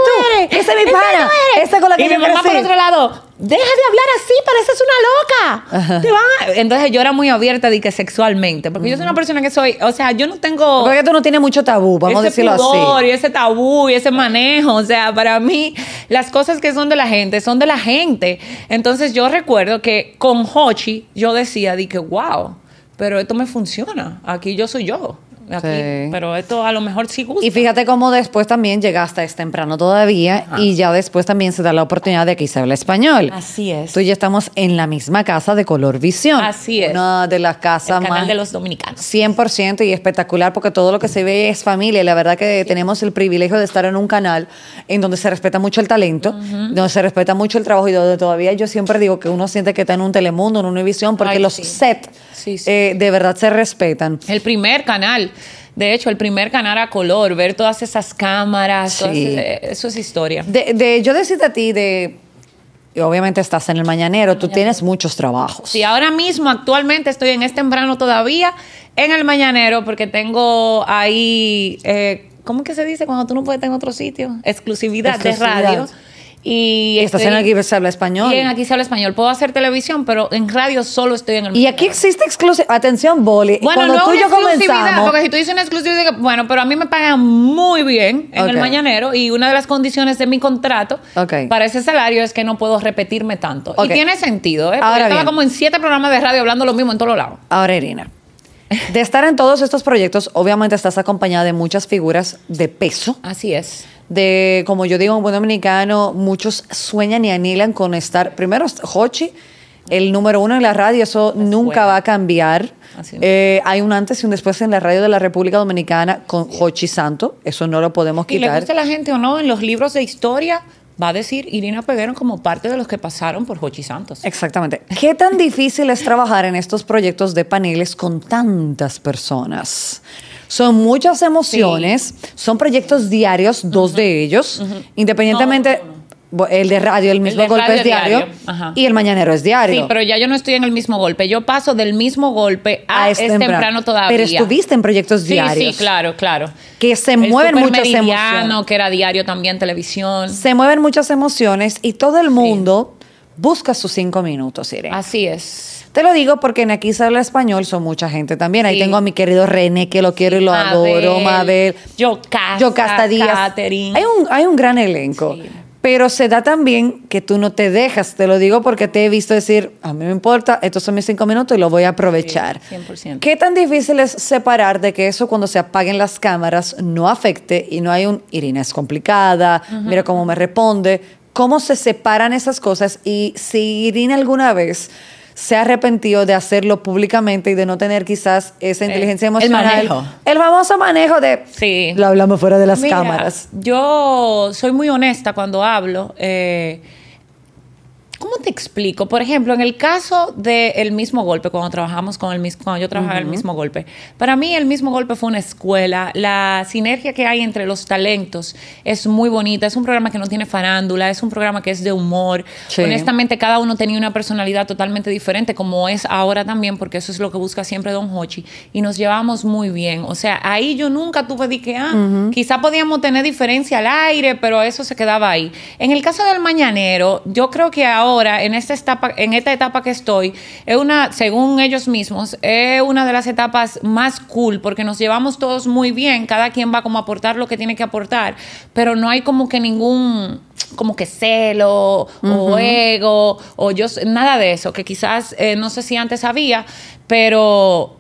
Speaker 2: Ese es mi pana. Ese con la que y mi mamá por otro lado, deja de hablar así, pareces una loca. Te van Entonces yo era muy abierta de que sexualmente, porque yo soy una persona que soy, o sea, yo no tengo... Porque tú
Speaker 1: no tienes mucho tabú, vamos a decirlo pudor, así.
Speaker 2: Y ese tabú y ese manejo, o sea, para mí las cosas que son de la gente son de la gente. Entonces yo recuerdo que con Hochi yo decía, di que, wow, pero esto me funciona, aquí yo soy yo. Pero esto a lo mejor sí gusta. Y fíjate cómo después también llegaste, es temprano
Speaker 1: todavía, ah. y ya después también se da la oportunidad de que se habla español. Así es. Tú y yo estamos en la misma casa de Color Visión. Así es. Una de las casas el canal de los dominicanos. 100% y espectacular porque todo lo que se ve es familia. y La verdad que tenemos el privilegio de estar en un canal en donde se respeta mucho el talento, donde se respeta mucho el trabajo y donde todavía yo siempre digo que uno siente que está en un Telemundo, en una visión porque los set sets eh, de verdad se respetan.
Speaker 2: El primer canal de hecho, el primer canal a color, ver todas esas cámaras, eso es historia. De, yo decirte a ti de
Speaker 1: obviamente estás en el mañanero, tú tienes muchos trabajos. Sí,
Speaker 2: ahora mismo, actualmente estoy en este temprano todavía en el mañanero porque tengo ahí, eh, ¿cómo que se dice cuando tú no puedes estar en otro sitio? Exclusividad. de radio y Estás en Aquí se
Speaker 1: habla español. Y Aquí
Speaker 2: se habla español. Puedo hacer televisión, pero en radio solo estoy en el Y aquí
Speaker 1: existe exclusividad. Atención, Boli. Bueno, no tú exclusividad, porque si
Speaker 2: tú dices una exclusividad, bueno, pero a mí me pagan muy bien en el mañanero y una de las condiciones de mi contrato para ese salario es que no puedo repetirme tanto. Y tiene sentido, ¿eh? Ahora estaba como en siete programas de radio hablando lo mismo en todos lados.
Speaker 1: Ahora, Irina. De estar en todos estos proyectos, obviamente estás acompañada de muchas figuras de peso. Así es de, como yo digo un buen dominicano, muchos sueñan y anhelan con estar, primero, Hochi, el número uno en la radio, eso nunca va a cambiar. Eh, hay un antes y un después en la radio de la República Dominicana con Hochi Santo, eso no lo podemos quitar. Y le gusta
Speaker 2: la gente o no, en los libros de historia va a decir Irina Peguero como parte de los que pasaron por Hochi Santos. Exactamente.
Speaker 1: ¿Qué tan difícil es trabajar en estos proyectos de paneles con tantas personas? Son muchas emociones, son proyectos diarios, dos de ellos, independientemente... el de radio, el mismo golpe es diario, y el mañanero es diario. Sí,
Speaker 2: pero ya yo no estoy en el mismo golpe. Yo paso del mismo golpe a, este es temprano. todavía. Pero estuviste
Speaker 1: en proyectos diarios. Sí, sí, claro,
Speaker 2: claro. Que se mueven muchas emociones. que era diario también, televisión. Se
Speaker 1: mueven muchas emociones y todo el mundo busca sus cinco minutos,
Speaker 2: Irene. Así es.
Speaker 1: Te lo digo porque en aquí se habla español, son mucha gente también. Ahí tengo a mi querido René, que lo quiero y lo adoro, Mabel.
Speaker 2: Yo, yo Yo, Catherine.
Speaker 1: Hay un, hay un gran elenco. Pero se da también que tú no te dejas, te lo digo porque te he visto decir, a mí me importa, estos son mis cinco minutos y lo voy a aprovechar. 100%. ¿Qué tan difícil es separar de que eso cuando se apaguen las cámaras no afecte y no hay un, Irina es complicada, mira cómo me responde? ¿Cómo se separan esas cosas? Y si Irina alguna vez se ha arrepentido de hacerlo públicamente y de no tener quizás esa eh, inteligencia emocional. El manejo. El famoso
Speaker 2: manejo de...
Speaker 1: Sí. Lo hablamos
Speaker 2: fuera de las cámaras. Yo soy muy honesta cuando hablo. Eh, ¿Cómo te explico? Por ejemplo, en el caso del mismo golpe, cuando trabajamos con el mismo, yo trabajaba el mismo golpe, para mí el mismo golpe fue una escuela. La sinergia que hay entre los talentos es muy bonita. Es un programa que no tiene farándula, es un programa que es de humor. Honestamente, cada uno tenía una personalidad totalmente diferente, como es ahora también, porque eso es lo que busca siempre Don Hochi. Y nos llevamos muy bien. O sea, ahí yo nunca tuve de que, ah, quizá podíamos tener diferencia al aire, pero eso se quedaba ahí. En el caso del mañanero, yo creo que ahora ahora, en esta etapa, en esta etapa que estoy, es una, según ellos mismos, es una de las etapas más cool porque nos llevamos todos muy bien, cada quien va como a aportar lo que tiene que aportar, pero no hay como que ningún como que celo o ego o yo nada de eso que quizás eh, no sé si antes había pero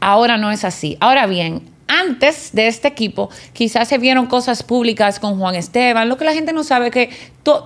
Speaker 2: ahora no es así ahora bien antes de este equipo, quizás se vieron cosas públicas con Juan Esteban, lo que la gente no sabe que,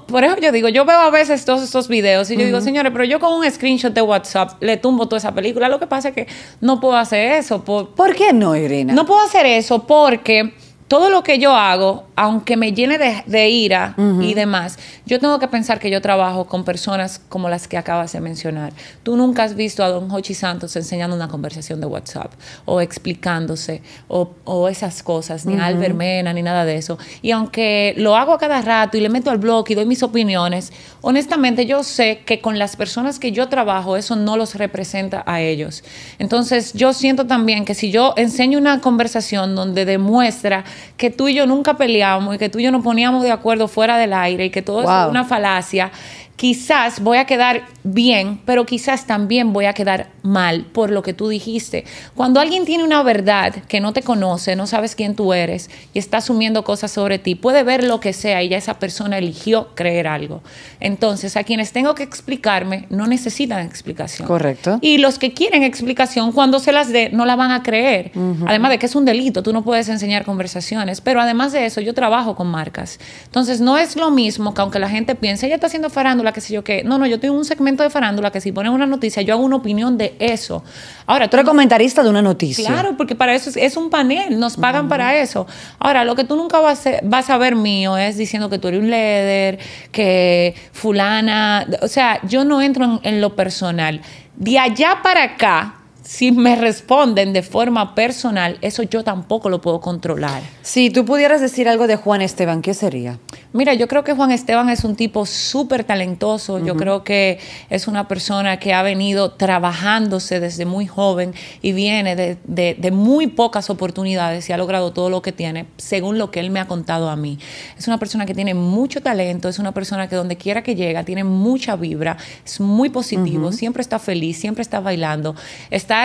Speaker 2: por eso yo digo, yo veo a veces todos estos videos y yo digo, señores, pero yo con un screenshot de WhatsApp le tumbo toda esa película, lo que pasa es que no puedo hacer eso. ¿Por, qué no, Irina? No puedo hacer eso porque todo lo que yo hago, aunque me llene de, ira y demás, yo tengo que pensar que yo trabajo con personas como las que acabas de mencionar. Tú nunca has visto a Don Hochi Santos enseñando una conversación de WhatsApp o explicándose o, esas cosas, ni a Albert ni nada de eso. Y aunque lo hago a cada rato y le meto al blog y doy mis opiniones, honestamente yo sé que con las personas que yo trabajo eso no los representa a ellos. Entonces yo siento también que si yo enseño una conversación donde demuestra que tú y yo nunca peleamos y que tú y yo nos poníamos de acuerdo fuera del aire y que todo eso es una falacia quizás voy a quedar bien, pero quizás también voy a quedar mal por lo que tú dijiste. Cuando alguien tiene una verdad que no te conoce, no sabes quién tú eres y está asumiendo cosas sobre ti, puede ver lo que sea y ya esa persona eligió creer algo. Entonces, a quienes tengo que explicarme no necesitan explicación.
Speaker 1: Correcto. Y
Speaker 2: los que quieren explicación, cuando se las dé, no la van a creer. Además de que es un delito, tú no puedes enseñar conversaciones, pero además de eso, yo trabajo con marcas. Entonces, no es lo mismo que aunque la gente piense, ella está haciendo farándula, que sé yo qué. No, no, yo tengo un segmento de farándula que si ponen una noticia, yo hago una opinión de eso. Ahora, tú eres comentarista de una noticia. Claro, porque para eso es, un panel, nos pagan para eso. Ahora, lo que tú nunca vas a, vas a ver mío es diciendo que tú eres un líder, que fulana, o sea, yo no entro en lo personal. De allá para acá, si me responden de forma personal, eso yo tampoco lo puedo controlar. Si tú pudieras decir algo de Juan Esteban, ¿qué sería? Mira, yo creo que Juan Esteban es un tipo súper talentoso, yo creo que es una persona que ha venido trabajándose desde muy joven y viene de, muy pocas oportunidades y ha logrado todo lo que tiene, según lo que él me ha contado a mí. Es una persona que tiene mucho talento, es una persona que donde quiera que llega, tiene mucha vibra, es muy positivo, siempre está feliz, siempre está bailando, está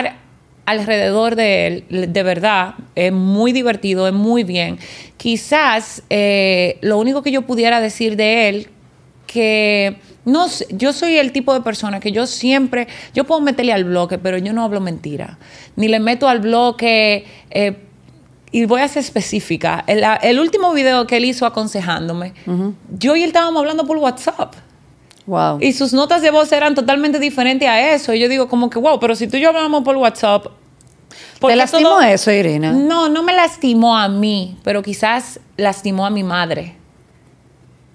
Speaker 2: alrededor de él, de verdad, es muy divertido, es muy bien. Quizás eh, lo único que yo pudiera decir de él, que no yo soy el tipo de persona que yo siempre, yo puedo meterle al bloque, pero yo no hablo mentira, ni le meto al bloque. Eh, y voy a ser específica. El, último video que él hizo aconsejándome, yo y él estábamos hablando por WhatsApp. Wow. Y sus notas de voz eran totalmente diferentes a eso. Y yo digo como que, wow, pero si tú y yo hablamos por WhatsApp... ¿Te lastimó
Speaker 1: eso, Irina?
Speaker 2: No, no me lastimó a mí, pero quizás lastimó a mi madre.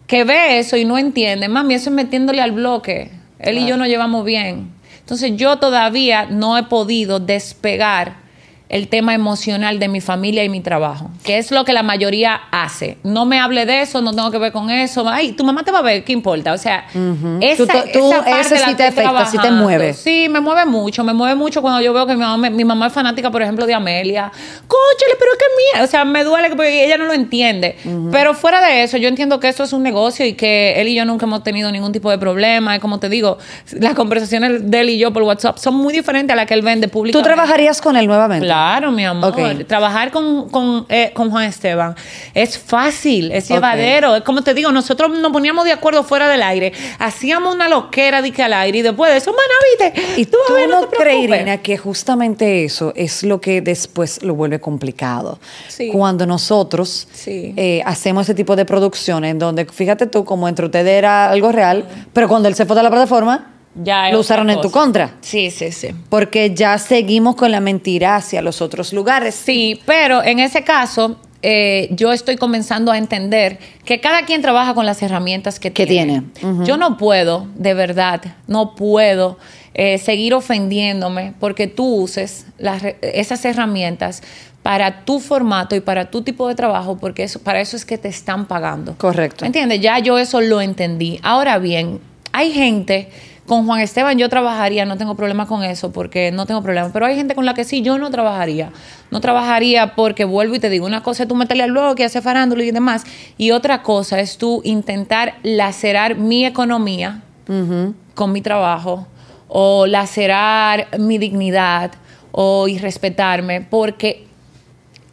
Speaker 2: Que ve eso y no entiende. Mami, eso es metiéndole al bloque. Él y yo no llevamos bien. Entonces yo todavía no he podido despegar el tema emocional de mi familia y mi trabajo, que es lo que la mayoría hace. No me hable de eso, no tengo que ver con eso. Ay, tu mamá te va a ver, ¿qué importa? O sea, esa, esa parte sí te afecta, sí te mueve. Sí, me mueve mucho, me mueve mucho cuando yo veo que mi mamá, es fanática, por ejemplo, de Amelia. Cóchale, pero es que es mía. O sea, me duele porque ella no lo entiende. Pero fuera de eso, yo entiendo que esto es un negocio y que él y yo nunca hemos tenido ningún tipo de problema. Es como te digo, las conversaciones de él y yo por WhatsApp son muy diferentes a las que él vende público. ¿Tú trabajarías
Speaker 1: con él nuevamente?
Speaker 2: Claro, mi amor. Trabajar eh, con, Juan Esteban es fácil, es llevadero. Es como te digo, nosotros nos poníamos de acuerdo fuera del aire, hacíamos una loquera de que al aire y después de eso, maná, viste.
Speaker 1: Y tú, no, crees, Irina, que justamente eso es lo que después lo vuelve complicado. Cuando nosotros eh, hacemos ese tipo de producciones, en donde, fíjate tú, como entre ustedes era algo real, pero cuando él se fue de la plataforma,
Speaker 2: lo usaron en tu contra. Sí, sí, sí.
Speaker 1: Porque ya
Speaker 2: seguimos con la mentira hacia los otros lugares. Sí, pero en ese caso, eh, yo estoy comenzando a entender que cada quien trabaja con las herramientas que, tiene. Yo no puedo, de verdad, no puedo eh, seguir ofendiéndome porque tú uses esas herramientas para tu formato y para tu tipo de trabajo, porque eso, para eso es que te están pagando. Correcto. ¿Entiendes? Ya yo eso lo entendí. Ahora bien, hay gente con Juan Esteban yo trabajaría, no tengo problema con eso, porque no tengo problema. Pero hay gente con la que sí, yo no trabajaría. No trabajaría porque vuelvo y te digo, una cosa es tú meterle al blog que hace farándula y demás, y otra cosa es tú intentar lacerar mi economía con mi trabajo, o lacerar mi dignidad, o irrespetarme, porque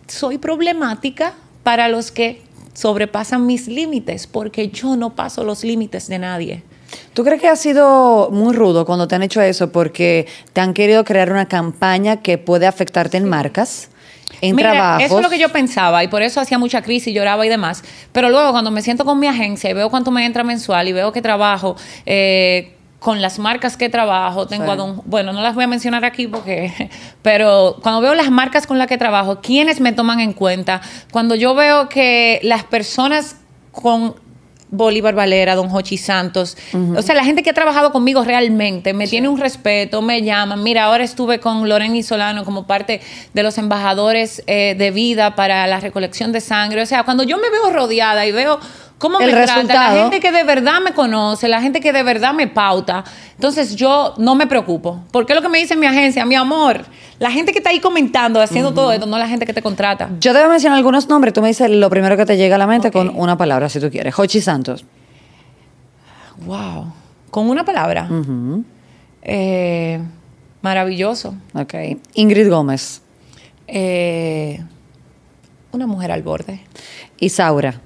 Speaker 2: soy problemática para los que sobrepasan mis límites, porque yo no paso los límites de nadie.
Speaker 1: ¿Tú crees que ha sido muy rudo cuando te han hecho eso porque te han querido crear una campaña que puede afectarte en marcas? En Mira, Eso es lo que
Speaker 2: yo pensaba y por eso hacía mucha crisis, lloraba y demás. Pero luego cuando me siento con mi agencia y veo cuánto me entra mensual y veo que trabajo eh, con las marcas que trabajo, tengo a don, bueno, no las voy a mencionar aquí porque, (laughs) pero cuando veo las marcas con las que trabajo, quiénes me toman en cuenta, cuando yo veo que las personas con Bolívar Valera, don Hochi Santos. O sea, la gente que ha trabajado conmigo realmente me tiene un respeto, me llama. Mira, ahora estuve con Loren y Solano como parte de los embajadores eh, de vida para la recolección de sangre. O sea, cuando yo me veo rodeada y veo cómo me trata, la gente que de verdad me conoce, la gente que de verdad me pauta. Entonces yo no me preocupo. Porque es lo que me dice mi agencia, mi amor, la gente que está ahí comentando, haciendo todo esto, no la gente que te contrata.
Speaker 1: Yo te voy a mencionar algunos nombres, tú me dices lo primero que te llega a la mente con una palabra, si tú quieres. Hochi Santos.
Speaker 2: Wow. Con una palabra. Eh, maravilloso. Ok. Ingrid Gómez. Eh, una mujer al borde. Isaura.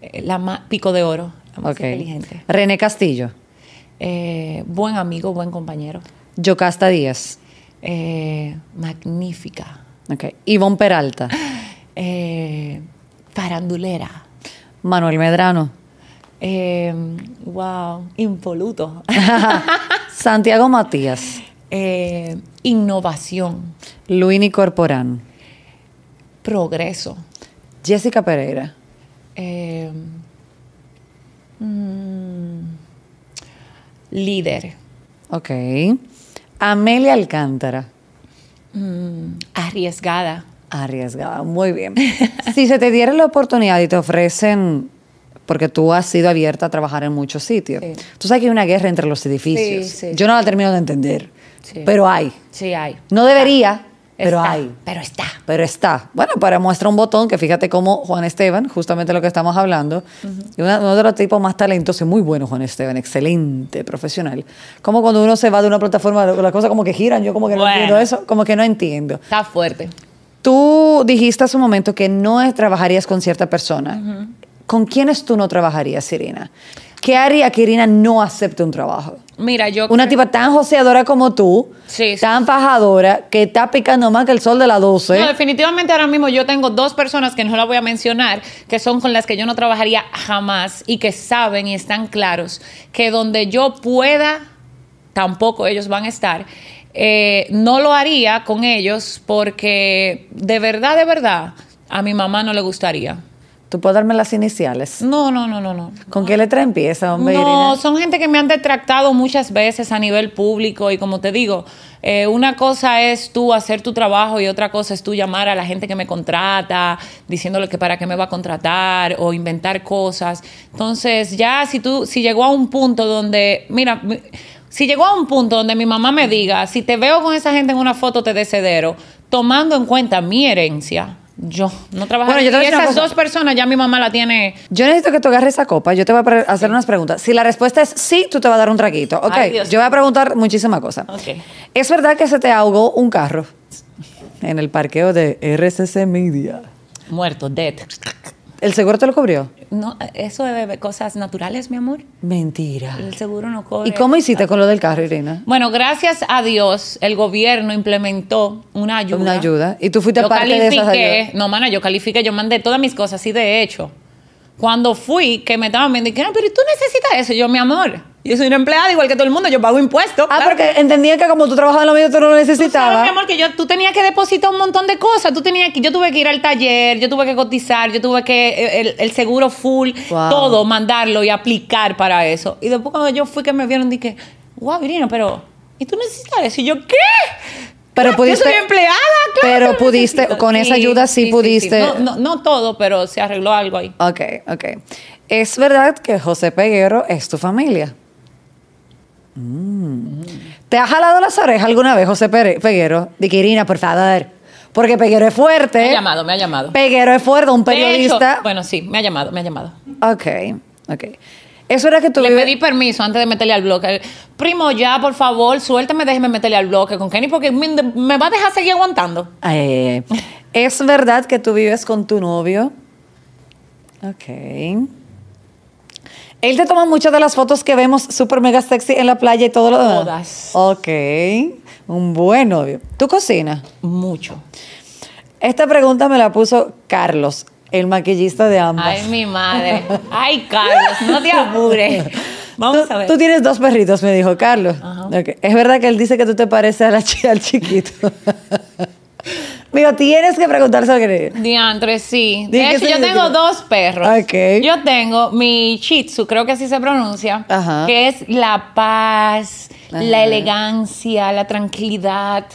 Speaker 2: Eh, la más pico de oro, la más inteligente. René Castillo. Eh, buen amigo, buen compañero.
Speaker 1: Yocasta Díaz. Eh, magnífica. Ivonne Peralta. Parandulera (gasps) Manuel Medrano.
Speaker 2: wow, impoluto. (laughs)
Speaker 1: (laughs) Santiago Matías.
Speaker 2: innovación.
Speaker 1: Luini Corporán.
Speaker 2: Progreso. Jessica Pereira. Em, mm, líder.
Speaker 1: Ok. Amelia Alcántara.
Speaker 2: Mm, arriesgada.
Speaker 1: Arriesgada, muy bien. (laughs) si se te diera la oportunidad y te ofrecen, porque tú has sido abierta a trabajar en muchos sitios, tú sabes que hay una guerra entre los edificios. Yo no la termino de entender,
Speaker 2: pero hay. Sí, hay.
Speaker 1: No debería, pero está, hay. Pero está. Pero está. Bueno, para muestra un botón, que fíjate cómo Juan Esteban, justamente lo que estamos hablando, y uno de los tipos más talentosos, muy bueno Juan Esteban, excelente profesional. Como cuando uno se va de una plataforma, las cosas como que giran, yo como que no entiendo eso, como que no entiendo. Está fuerte. Tú dijiste hace un momento que no trabajarías con cierta persona. ¿Con quiénes tú no trabajarías, Irina? ¿Qué haría que Irina no acepte un trabajo?
Speaker 2: Mira, yo. Una tipa
Speaker 1: tan joseadora como tú, tan fajadora, que está picando más que el sol de las 12. No,
Speaker 2: definitivamente ahora mismo yo tengo dos personas que no la voy a mencionar, que son con las que yo no trabajaría jamás y que saben y están claros que donde yo pueda, tampoco ellos van a estar. Eh, no lo haría con ellos porque de verdad, de verdad, a mi mamá no le gustaría.
Speaker 1: ¿Tú puedes darme las iniciales? No, no, no, no. no. ¿Con qué letra empieza, hombre? No,
Speaker 2: son gente que me han detractado muchas veces a nivel público y como te digo, eh, una cosa es tú hacer tu trabajo y otra cosa es tú llamar a la gente que me contrata, diciéndole que para qué me va a contratar o inventar cosas. Entonces, ya si tú, si llegó a un punto donde, mira, si llegó a un punto donde mi mamá me diga, si te veo con esa gente en una foto te desedero, tomando en cuenta mi herencia, yo no trabajo bueno, yo y esas dos personas ya mi mamá la tiene yo necesito que tú
Speaker 1: agarres esa copa yo te voy a hacer unas preguntas si la respuesta es sí tú te vas a dar un traguito ok yo voy a preguntar muchísimas cosas es verdad que se te ahogó un carro en el parqueo de RCC Media muerto dead ¿El seguro te lo cubrió?
Speaker 2: No, eso es cosas naturales, mi amor.
Speaker 1: Mentira.
Speaker 2: El seguro no cubre. ¿Y cómo
Speaker 1: hiciste con lo del carro, Irina?
Speaker 2: Bueno, gracias a Dios, el gobierno implementó una ayuda. Una ayuda. ¿Y tú fuiste parte de esas ayudas? No, mana, yo califiqué, yo mandé todas mis cosas, sí, de hecho, cuando fui, que me estaban vendiendo, dijeron, ah, pero tú necesitas eso, yo, mi amor, yo soy una empleada igual que todo el mundo, yo pago impuestos. Ah, porque entendía que como tú trabajabas en lo mismo tú no lo necesitabas. Tú mi amor, que yo, tú tenías que depositar un montón de cosas. Tú tenías que, yo tuve que ir al taller, yo tuve que cotizar, yo tuve que eh, el, seguro full, todo, mandarlo y aplicar para eso. Y después cuando yo fui que me vieron, dije, wow, Virino, pero ¿y tú necesitas eso? Y yo, ¿qué? Pero pudiste, yo soy empleada, claro Pero pudiste, con esa ayuda sí, pudiste. no, no, todo, pero se arregló algo ahí.
Speaker 1: Ok, ok. Es verdad que José Peguero es tu familia. Mm. ¿Te has jalado las orejas alguna vez, José Peguero? Diquirina, por favor. Porque Peguero es
Speaker 2: fuerte. Me ha llamado, me ha llamado. Peguero es fuerte, un periodista. bueno, sí, me ha llamado, me ha llamado. Ok, ok. Eso era que tú Le pedí permiso antes de meterle al bloque. Primo, ya, por favor, suéltame, déjeme meterle al bloque con Kenny porque me, va a dejar seguir aguantando.
Speaker 1: Eh, ¿Es verdad que tú vives con tu novio? Ok. Él te toma muchas de las fotos que vemos super mega sexy en la playa y todo lo demás. Todas. Ok. Un buen novio. ¿Tú cocinas? Mucho. Esta pregunta me la puso Carlos, el maquillista de ambas. Ay, mi
Speaker 2: madre. (laughs) Ay, Carlos, no te apures. Vamos a ver. Tú tienes
Speaker 1: dos perritos, me dijo Carlos. Es verdad que él dice que tú te pareces a la, al chiquito. (laughs) Mira, tienes que preguntarse al es.
Speaker 2: Diantre, sí. yo tengo dos perros. Okay. Yo tengo mi chitsu creo que así se pronuncia, que es la paz, la elegancia, la tranquilidad.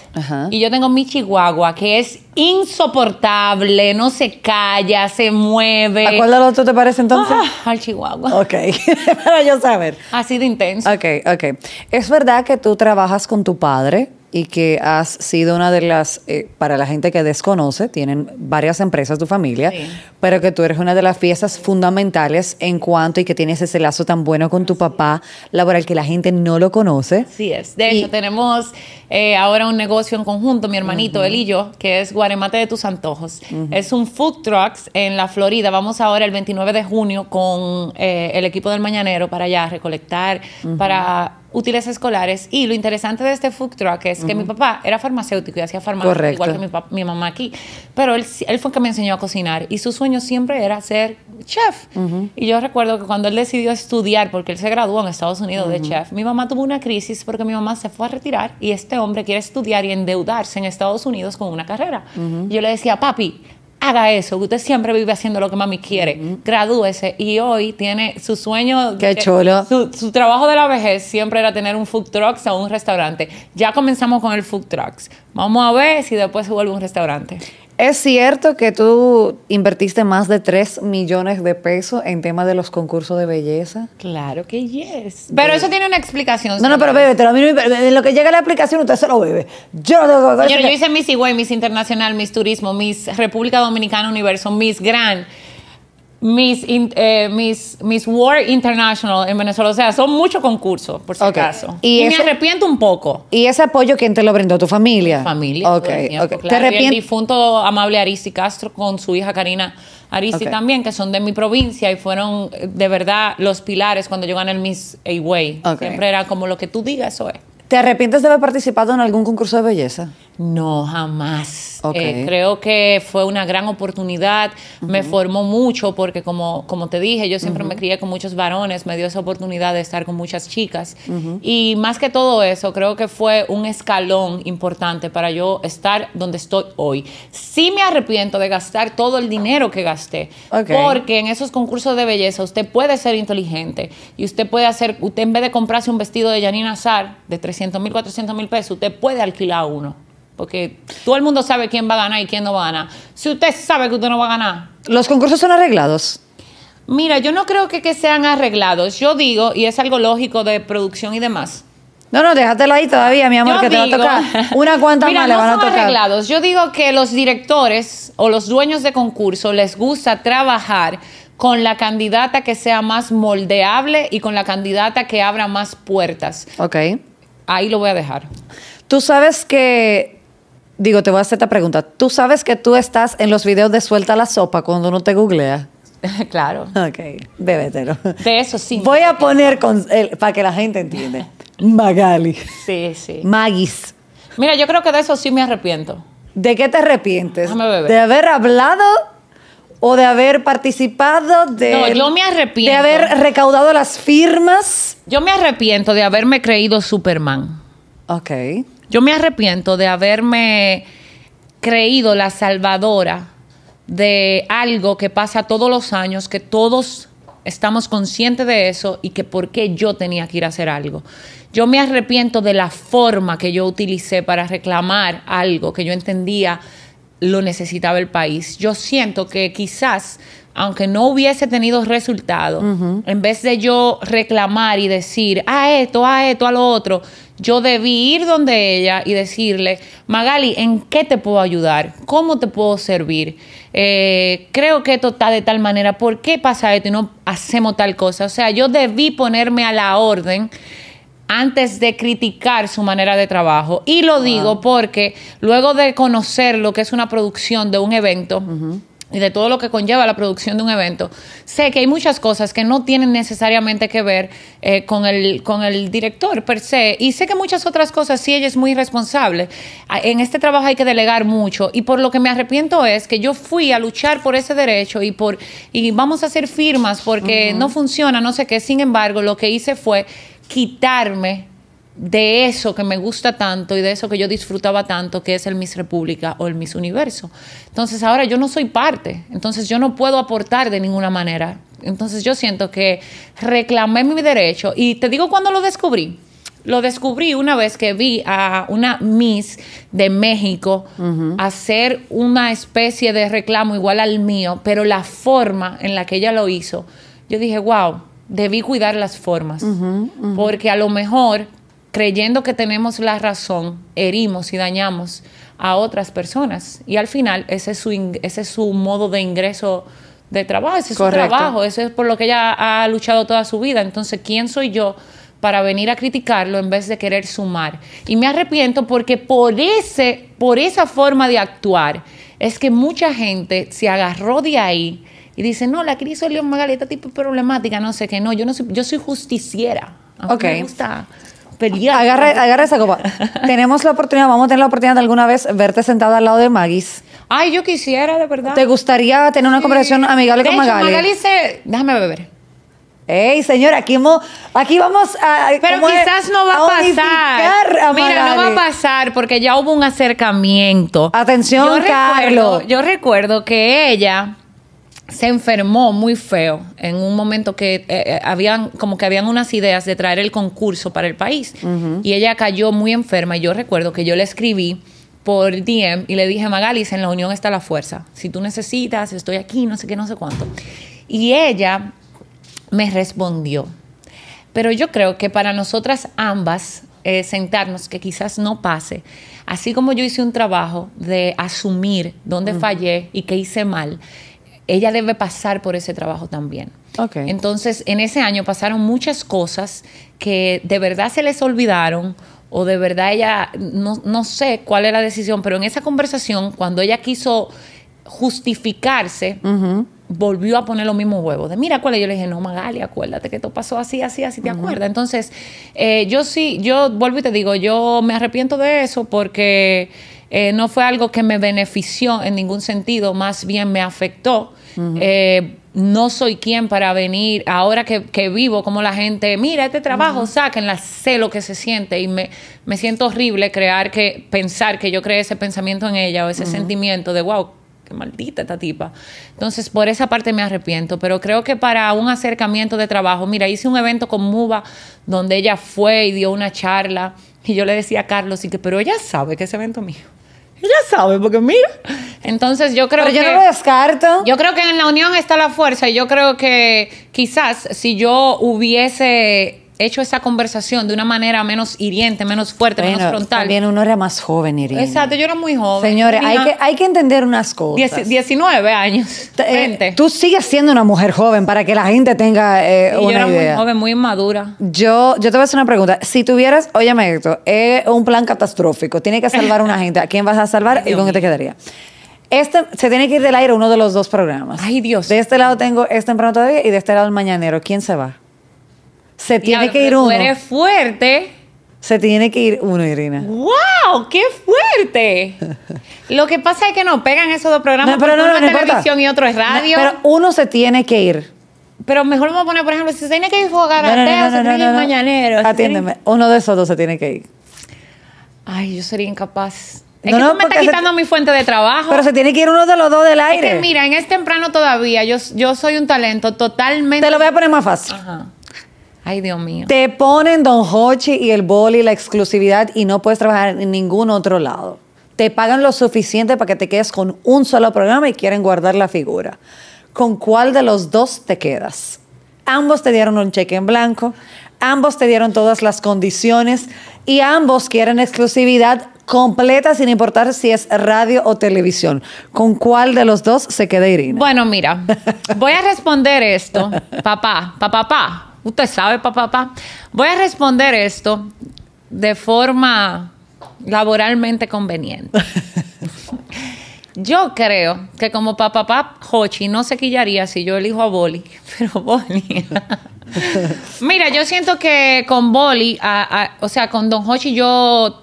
Speaker 2: Y yo tengo mi Chihuahua, que es insoportable, no se calla, se mueve. ¿A cuál de los dos te parece entonces? Ah, al Chihuahua. Ok, (laughs) para yo saber. Así de intenso. Ok,
Speaker 1: ok. ¿Es verdad que tú trabajas con tu padre? y que has sido una de las, eh, para la gente que desconoce, tienen varias empresas tu familia, pero que tú eres una de las fiestas fundamentales en cuanto y que tienes ese lazo tan bueno con tu papá laboral que la gente no lo conoce.
Speaker 2: Sí es. De hecho, tenemos eh, ahora un negocio en conjunto, mi hermanito, él y yo, que es Guaremate de tus Antojos. Es un food trucks en la Florida. Vamos ahora el 29 de junio con eh, el equipo del Mañanero para allá recolectar, para útiles escolares. Y lo interesante de este food truck es que mi papá era farmacéutico y hacía farmacia, igual que mi, mamá aquí. Pero él, fue el que me enseñó a cocinar y su sueño siempre era ser chef. Y yo recuerdo que cuando él decidió estudiar, porque él se graduó en Estados Unidos de chef, mi mamá tuvo una crisis porque mi mamá se fue a retirar y este hombre quiere estudiar y endeudarse en Estados Unidos con una carrera. Yo le decía, papi, haga eso, usted siempre vive haciendo lo que mami quiere, gradúese y hoy tiene su sueño. Qué chulo. su, su, trabajo de la vejez siempre era tener un food trucks o un restaurante. Ya comenzamos con el food trucks. Vamos a ver si después se vuelve un restaurante.
Speaker 1: Es cierto que tú invertiste más de 3 millones de pesos en temas de los concursos de belleza.
Speaker 2: Claro que yes. Pero eso tiene una explicación. No, no, pero
Speaker 1: bebe, lo, en lo que llega la aplicación usted se lo bebe. Yo no tengo yo hice
Speaker 2: Miss Higüey, Miss Internacional, Miss Turismo, Miss República Dominicana Universo, Miss Gran. Miss, in, eh, World International en Venezuela. O sea, son muchos concursos, por si acaso. Y, me arrepiento un
Speaker 1: poco. ¿Y ese apoyo quién te lo brindó? ¿Tu familia? Familia. Ok, ¿Te arrepientes? el
Speaker 2: difunto amable Aristi Castro con su hija Karina Aristi también, que son de mi provincia y fueron eh, de verdad los pilares cuando yo gané el Miss Away. Siempre era como lo que tú digas, eso es. ¿Te arrepientes de
Speaker 1: haber participado en algún concurso de belleza?
Speaker 2: No, jamás. Eh, creo que fue una gran oportunidad, me formó mucho porque como, como te dije, yo siempre me crié con muchos varones, me dio esa oportunidad de estar con muchas chicas y más que todo eso, creo que fue un escalón importante para yo estar donde estoy hoy. Sí me arrepiento de gastar todo el dinero que gasté, porque en esos concursos de belleza usted puede ser inteligente y usted puede hacer, usted en vez de comprarse un vestido de Janina Azar de 300 mil, 400 mil pesos, usted puede alquilar uno. Porque todo el mundo sabe quién va a ganar y quién no va a ganar. Si usted sabe que usted no va a ganar.
Speaker 1: ¿Los concursos son arreglados?
Speaker 2: Mira, yo no creo que, sean arreglados. Yo digo, y es algo lógico de producción y demás.
Speaker 1: No, no, déjatela ahí todavía, mi amor, que te va a tocar. (laughs) Una cuanta más le van a tocar. arreglados.
Speaker 2: Yo digo que los directores o los dueños de concurso les gusta trabajar con la candidata que sea más moldeable y con la candidata que abra más puertas. Ok. Ahí lo voy a dejar.
Speaker 1: Tú sabes que digo, te voy a hacer esta pregunta. ¿Tú sabes que tú estás en los videos de Suelta la Sopa cuando no te googlea?
Speaker 2: (laughs) claro. Ok, bébetelo. De eso sí. Voy a poner con, para que la gente entienda.
Speaker 1: Magali.
Speaker 2: Sí, sí. Magis. Mira, yo creo que de eso sí me arrepiento. ¿De qué te arrepientes? ¿De
Speaker 1: haber hablado o de haber participado de No, yo me arrepiento. De haber
Speaker 2: recaudado las firmas. Yo me arrepiento de haberme creído Superman. Ok. Yo me arrepiento de haberme creído la salvadora de algo que pasa todos los años, que todos estamos conscientes de eso y que por qué yo tenía que ir a hacer algo. Yo me arrepiento de la forma que yo utilicé para reclamar algo que yo entendía lo necesitaba el país. Yo siento que quizás aunque no hubiese tenido resultado, en vez de yo reclamar y decir, a esto, a esto, a lo otro, yo debí ir donde ella y decirle, Magali, ¿en qué te puedo ayudar? ¿Cómo te puedo servir? Eh, creo que esto está de tal manera, ¿por qué pasa esto y no hacemos tal cosa? O sea, yo debí ponerme a la orden antes de criticar su manera de trabajo. Y lo digo porque luego de conocer lo que es una producción de un evento, y de todo lo que conlleva la producción de un evento, sé que hay muchas cosas que no tienen necesariamente que ver eh, con, el, con el director per se, y sé que muchas otras cosas sí ella es muy responsable. Ah, en este trabajo hay que delegar mucho, y por lo que me arrepiento es que yo fui a luchar por ese derecho y, por, y vamos a hacer firmas porque no funciona, no sé qué, sin embargo, lo que hice fue quitarme de eso que me gusta tanto y de eso que yo disfrutaba tanto, que es el Miss República o el Miss Universo. Entonces ahora yo no soy parte, entonces yo no puedo aportar de ninguna manera. Entonces yo siento que reclamé mi derecho y te digo cuando lo descubrí. Lo descubrí una vez que vi a una Miss de México hacer una especie de reclamo igual al mío, pero la forma en la que ella lo hizo, yo dije, wow, debí cuidar las formas, porque a lo mejor creyendo que tenemos la razón, herimos y dañamos a otras personas. Y al final ese es su, ese es su modo de ingreso de trabajo, ese es su trabajo, eso es por lo que ella ha luchado toda su vida. Entonces, ¿quién soy yo? para venir a criticarlo en vez de querer sumar. Y me arrepiento porque por, ese, por esa forma de actuar es que mucha gente se agarró de ahí y dice, no, la crisis de León Magaleta tipo problemática, no sé qué, no, yo, no soy, yo soy justiciera. Agarra, esa
Speaker 1: copa. Tenemos la oportunidad, vamos a tener la oportunidad de alguna vez verte sentada al lado de Magis.
Speaker 2: Ay, yo quisiera, de verdad. ¿Te
Speaker 1: gustaría tener una conversación amigable con Magali? Magali dice. Déjame beber. Ey, señora, aquí, aquí vamos a. Pero quizás no va a, pasar. Mira, no va a
Speaker 2: pasar porque ya hubo un acercamiento. Atención, yo Carlos. yo recuerdo que ella se enfermó muy feo en un momento que eh, eh, habían como que habían unas ideas de traer el concurso para el país y ella cayó muy enferma y yo recuerdo que yo le escribí por DM y le dije Magalis en la unión está la fuerza si tú necesitas estoy aquí no sé qué no sé cuánto y ella me respondió pero yo creo que para nosotras ambas eh, sentarnos que quizás no pase así como yo hice un trabajo de asumir dónde fallé y qué hice mal ella debe pasar por ese trabajo también. Entonces, en ese año pasaron muchas cosas que de verdad se les olvidaron o de verdad ella, no, no sé cuál era la decisión, pero en esa conversación, cuando ella quiso justificarse, volvió a poner los mismos huevos. De mira, ¿cuál? Yo le dije, no, Magali, acuérdate que esto pasó así, así, así, ¿te acuerdas? Entonces, eh, yo sí, yo vuelvo y te digo, yo me arrepiento de eso porque eh, no fue algo que me benefició en ningún sentido, más bien me afectó. Eh, no soy quien para venir, ahora que, vivo, como la gente, mira este trabajo, uh sáquenla, sé lo que se siente y me, siento horrible crear que, pensar que yo creé ese pensamiento en ella o ese sentimiento de, wow, qué maldita esta tipa. Entonces, por esa parte me arrepiento, pero creo que para un acercamiento de trabajo, mira, hice un evento con Muba donde ella fue y dio una charla y yo le decía a Carlos, y que, pero ella sabe que ese evento mío ya sabe, porque mira. Entonces yo creo Pero Yo no lo descarto. Yo creo que en la unión está la fuerza. Y yo creo que quizás si yo hubiese hecho esa conversación de una manera menos hiriente, menos fuerte, menos frontal. También uno era
Speaker 1: más joven, Irene. Exacto,
Speaker 2: yo era muy joven. Señores, hay que,
Speaker 1: hay que entender unas cosas.
Speaker 2: 19
Speaker 1: años. Eh, tú sigues siendo una mujer joven para que la gente tenga eh, y yo era muy joven,
Speaker 2: muy inmadura.
Speaker 1: Yo, yo te voy a hacer una pregunta. Si tuvieras, oye, esto, es un plan catastrófico, tiene que salvar a una gente. ¿A quién vas a salvar (laughs) y con qué te quedaría? Este, se tiene que ir del aire uno de los dos programas. Ay, Dios. De este lado tengo este temprano todavía y de este lado el mañanero. ¿Quién se va? Se tiene que ir uno. Tú eres
Speaker 2: fuerte.
Speaker 1: Se tiene que ir uno, Irina.
Speaker 2: ¡Wow! ¡Qué fuerte! Lo que pasa es que no pegan esos dos programas. pero no, televisión y otro es radio. pero
Speaker 1: uno se tiene que ir.
Speaker 2: Pero mejor vamos a poner, por ejemplo, si se tiene que ir no, se tiene que ir Mañanero. Atiéndeme,
Speaker 1: uno de esos dos se tiene que ir.
Speaker 2: Ay, yo sería incapaz. Es que me está quitando mi fuente de trabajo. Pero se tiene que ir uno de
Speaker 1: los dos del aire. Es que mira,
Speaker 2: en este temprano todavía, yo, yo soy un talento totalmente... Te lo voy a poner más fácil. Ajá. Ay, Dios mío.
Speaker 1: Te ponen Don Hochi y el boli, la exclusividad, y no puedes trabajar en ningún otro lado. Te pagan lo suficiente para que te quedes con un solo programa y quieren guardar la figura. ¿Con cuál de los dos te quedas? Ambos te dieron un cheque en blanco, ambos te dieron todas las condiciones y ambos quieren exclusividad completa sin importar si es radio o televisión. ¿Con cuál de los dos se queda Irina?
Speaker 2: Bueno, mira, voy a responder esto, (laughs) papá, papá, papá. Usted sabe, papá, papá. Voy a responder esto de forma laboralmente conveniente. (laughs) Yo creo que como papá, papá, Hochi no se quillaría si yo elijo a Boli, (laughs) pero Boli. (laughs) Mira, yo siento que con Boli, o sea, con Don Hochi yo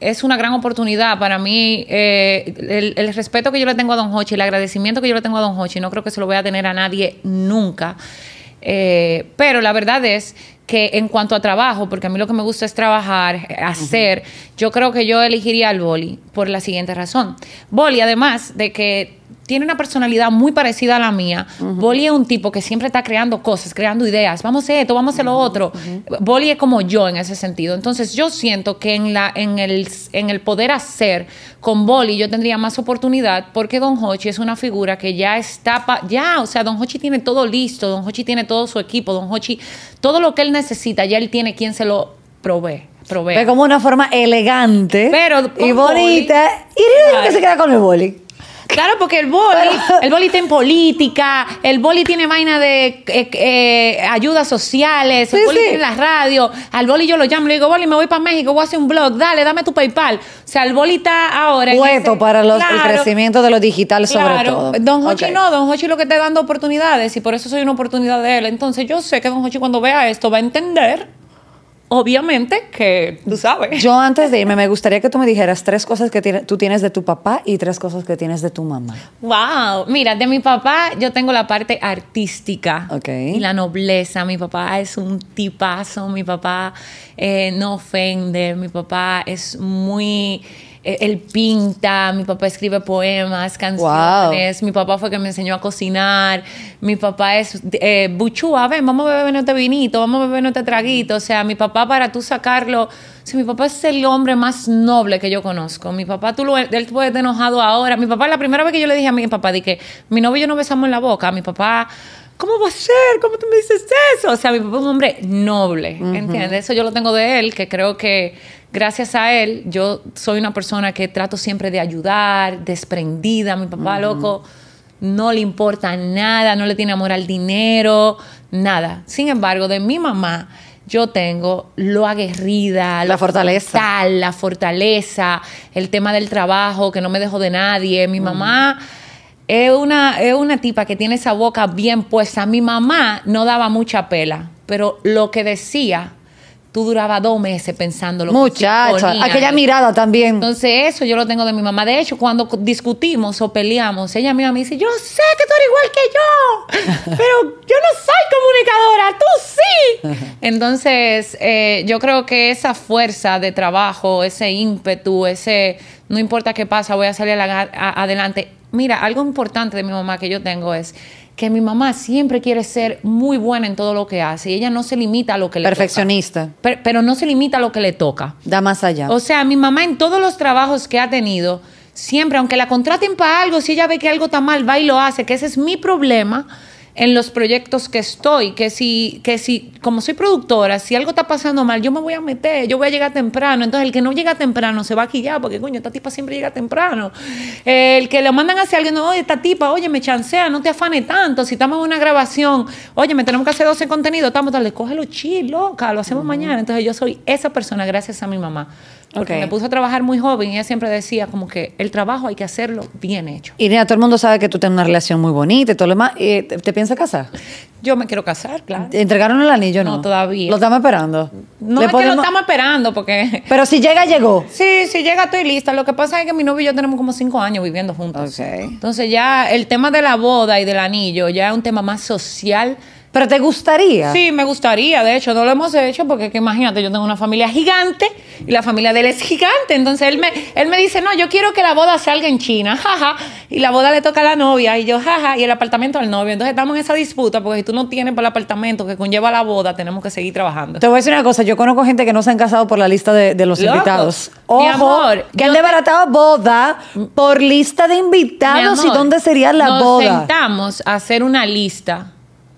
Speaker 2: es una gran oportunidad para mí. Eh, el, el, respeto que yo le tengo a Don Hochi, el agradecimiento que yo le tengo a Don Hochi, no creo que se lo voy a tener a nadie nunca. Eh, pero la verdad es que en cuanto a trabajo, porque a mí lo que me gusta es trabajar, eh, hacer, yo creo que yo elegiría al boli por la siguiente razón. Boli, además de que tiene una personalidad muy parecida a la mía. Boli es un tipo que siempre está creando cosas, creando ideas. Vamos a hacer esto, vamos a hacer lo otro. Boli es como yo en ese sentido. Entonces yo siento que en, la, en, el, en el poder hacer con Boli yo tendría más oportunidad porque Don Hochi es una figura que ya está, ya, o sea, Don Hochi tiene todo listo, Don Hochi tiene todo su equipo, Don Hochi, todo lo que él necesita, ya él tiene quien se lo
Speaker 1: provee. provee Pero como una forma elegante pero y bonita. y que se queda con el boli.
Speaker 2: Claro, porque el boli, el boli está en política, el boli tiene vaina de eh, eh, ayudas sociales, el boli tiene la radio, al boli yo lo llamo, le digo, boli, me voy para México, voy a hacer un blog, dale, dame tu PayPal. O sea, el boli está ahora. Cueto para los, crecimientos el crecimiento de lo digital sobre todo. Don Hochi no, Don Hochi lo que está dando oportunidades y por eso soy una oportunidad de él. Entonces yo sé que Don Hochi cuando vea esto va a entender obviamente que tú sabes. Yo
Speaker 1: antes de irme, me gustaría que tú me dijeras tres cosas que tú tienes de tu papá y tres cosas que tienes de tu mamá.
Speaker 2: Wow, mira, de mi papá yo tengo la parte artística y la nobleza. Mi papá es un tipazo, mi papá eh, no ofende, mi papá es muy... Eh, él pinta, mi papá escribe poemas, canciones, mi papá fue que me enseñó a cocinar, mi papá es eh, buchúa, ah, ven, vamos a beber este vinito, vamos a beber te traguito, o sea, mi papá para tú sacarlo, si mi papá es el hombre más noble que yo conozco, mi papá, tú lo, él puede enojado ahora, mi papá, la primera vez que yo le dije a mi papá, que mi novio y yo no besamos en la boca, mi papá ¿cómo va a ser? ¿Cómo tú me dices eso? O sea, mi papá es un hombre noble, ¿entiendes? Eso yo lo tengo de él, que creo que gracias a él yo soy una persona que trato siempre de ayudar, desprendida. Mi papá, loco, no le importa nada, no le tiene amor al dinero, nada. Sin embargo, de mi mamá yo tengo lo aguerrida, la fortaleza, la fortaleza, el tema del trabajo que no me dejo de nadie. Mi mamá es una, es una tipa que tiene esa boca bien puesta. Mi mamá no daba mucha pela, pero lo que decía tú durabas dos meses pensándolo. Muchacha, aquella mirada también. Entonces, eso yo lo tengo de mi mamá. De hecho, cuando discutimos o peleamos, ella misma me dice, yo sé que tú eres igual que yo, (laughs) pero yo no soy comunicadora, tú sí. (laughs) Entonces, eh, yo creo que esa fuerza de trabajo, ese ímpetu, ese no importa qué pasa, voy a salir adelante. Mira, algo importante de mi mamá que yo tengo es que mi mamá siempre quiere ser muy buena en todo lo que hace y ella no se limita a lo que le toca. Perfeccionista. Pero no se limita a lo que le toca. Da más allá. O sea, mi mamá en todos los trabajos que ha tenido, siempre, aunque la contraten para algo, si ella ve que algo está mal, va y lo hace, que ese es mi problema en los proyectos que estoy, que si, que si, como soy productora, si algo está pasando mal, yo me voy a meter, yo voy a llegar temprano. Entonces, el que no llega temprano se va a quillar, porque coño, esta tipa siempre llega temprano. El que le mandan hacia alguien, oye, esta tipa, oye, me chancea, no te afane tanto. Si estamos en una grabación, oye, me tenemos que hacer 12 contenidos, estamos, dale, cógelo chill, loca, lo hacemos mañana. Entonces, yo soy esa persona, gracias a mi mamá me puso a trabajar muy joven y ella siempre decía como que el trabajo hay que hacerlo bien hecho.
Speaker 1: Irina, todo el mundo sabe que tú tienes una relación muy bonita y todo lo demás. Eh, ¿Te, te piensas casar?
Speaker 2: Yo me quiero casar, claro.
Speaker 1: ¿Entregaron el anillo no? No, todavía. ¿Lo estamos esperando?
Speaker 2: No, que lo estamos esperando porque...
Speaker 1: (laughs) Pero si llega, llegó.
Speaker 2: Sí, si llega estoy lista. Lo que pasa es que mi novio y yo tenemos como cinco años viviendo juntos. Entonces ya el tema de la boda y del anillo ya es un tema más social pero te gustaría. Sí, me gustaría. De hecho, no lo hemos hecho porque imagínate, yo tengo una familia gigante y la familia de él es gigante. Entonces él me, él me dice, no, yo quiero que la boda salga en China, jaja. (laughs) Y la boda le toca a la novia y yo, jaja, y el apartamento al novio. Entonces estamos en esa disputa porque si tú no tienes para el apartamento que conlleva la boda, tenemos que seguir trabajando.
Speaker 1: Te voy a decir una cosa, yo conozco gente que no se han casado por la lista de, los invitados. Ojo, que han desbaratado boda por lista de invitados y dónde sería la boda. Nos
Speaker 2: sentamos a hacer una lista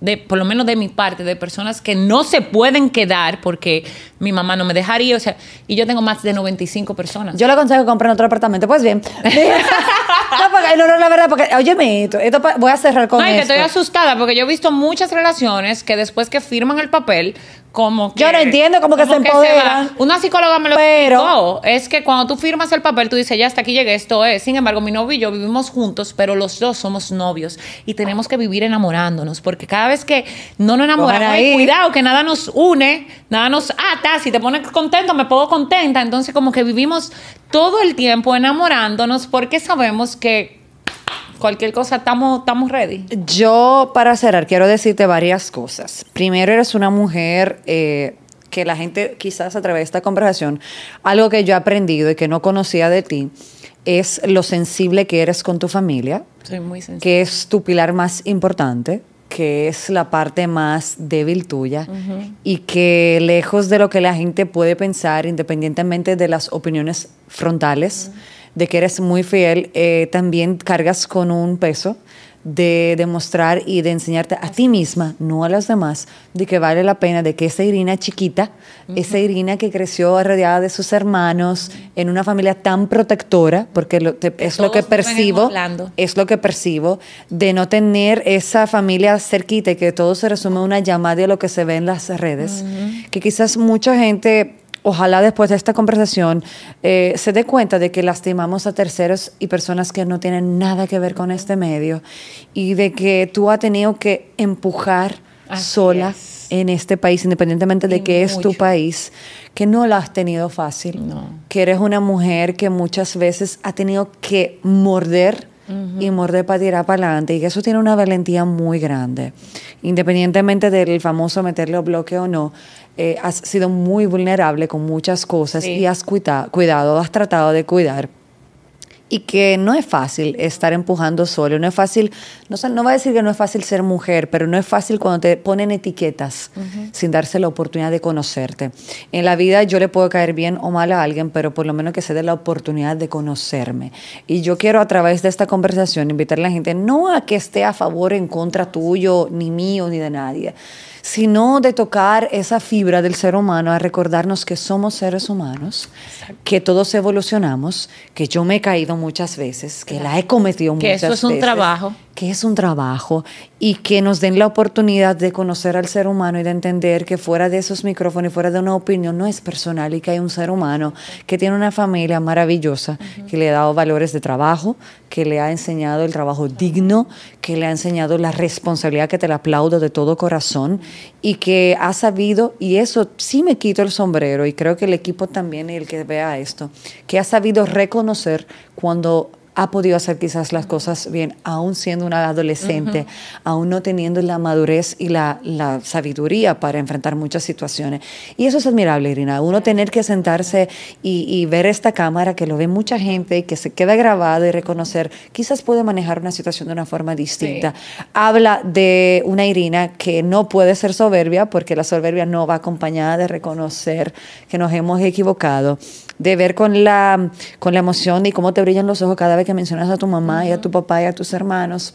Speaker 2: de, por lo menos de mi parte, de personas que no se pueden quedar porque mi mamá no me dejaría, o sea, y yo tengo más de 95 personas.
Speaker 1: Yo le aconsejo que compren otro apartamento. Pues bien. (laughs) no, no, no, la verdad, porque, Oye, esto, voy a cerrar con No, esto. que estoy
Speaker 2: asustada, porque yo he visto muchas relaciones que después que firman el papel, como que... Yo no entiendo como que se empoderan. Una psicóloga me lo pero, Es que cuando tú firmas el papel, tú dices, ya hasta aquí llegué, esto es. Sin embargo, mi novio y yo vivimos juntos, pero los dos somos novios y tenemos que vivir enamorándonos, porque cada vez que no nos enamoramos, cuidado que nada nos une, nada nos ata, Ah, si te pones contento, me pongo contenta. Entonces como que vivimos todo el tiempo enamorándonos porque sabemos que cualquier cosa estamos, estamos ready.
Speaker 1: Yo, para cerrar, quiero decirte varias cosas. Primero, eres una mujer... Eh, que la gente quizás a través de esta conversación, algo que yo he aprendido y que no conocía de ti, es lo sensible que eres con tu familia, muy sensible. que es tu pilar más importante, que es la parte más débil tuya y que lejos de lo que la gente puede pensar, independientemente de las opiniones frontales, de que eres muy fiel, eh, también cargas con un peso de demostrar y de enseñarte a ti misma, no a las demás, de que vale la pena, de que esa Irina chiquita, esa Irina que creció rodeada de sus hermanos, en una familia tan protectora, porque es lo que percibo, es lo que percibo, de no tener esa familia cerquita y que todo se resume a una llamada de lo que se ve en las redes, que quizás mucha gente ojalá después de esta conversación eh, se dé cuenta de que lastimamos a terceros y personas que no tienen nada que ver con este medio y de que tú has tenido que empujar sola en este país, independientemente de que es tu país, que no lo has tenido fácil, que eres una mujer que muchas veces ha tenido que morder y morder para tirar para adelante, y que eso tiene una valentía muy grande, independientemente del famoso meterle bloque o no eh, has sido muy vulnerable con muchas cosas y has cuidado, has tratado de cuidar. Y que no es fácil estar empujando solo, no es fácil, no, va a decir que no es fácil ser mujer, pero no es fácil cuando te ponen etiquetas sin darse la oportunidad de conocerte. En la vida yo le puedo caer bien o mal a alguien, pero por lo menos que se dé la oportunidad de conocerme. Y yo quiero a través de esta conversación invitar a la gente no a que esté a favor, en contra tuyo, ni mío, ni de nadie, sino de tocar esa fibra del ser humano, a recordarnos que somos seres humanos, que todos evolucionamos, que yo me he caído muchas veces, que la he cometido muchas veces. Que eso es un trabajo que es un trabajo y que nos den la oportunidad de conocer al ser humano y de entender que fuera de esos micrófonos y fuera de una opinión no es personal y que hay un ser humano que tiene una familia maravillosa, que le ha dado valores de trabajo, que le ha enseñado el trabajo digno, que le ha enseñado la responsabilidad que te la aplaudo de todo corazón y que ha sabido, y eso sí me quito el sombrero y creo que el equipo también, el que vea esto, que ha sabido reconocer cuando ha podido hacer quizás las cosas bien, aún siendo una adolescente, aún no teniendo la madurez y la, sabiduría para enfrentar muchas situaciones. Y eso es admirable, Irina. Uno tener que sentarse y, ver esta cámara que lo ve mucha gente y que se queda grabado y reconocer, quizás puede manejar una situación de una forma distinta. Habla de una Irina que no puede ser soberbia porque la soberbia no va acompañada de reconocer que nos hemos equivocado de ver con la, con la emoción y cómo te brillan los ojos cada vez que mencionas a tu mamá y a tu papá y a tus hermanos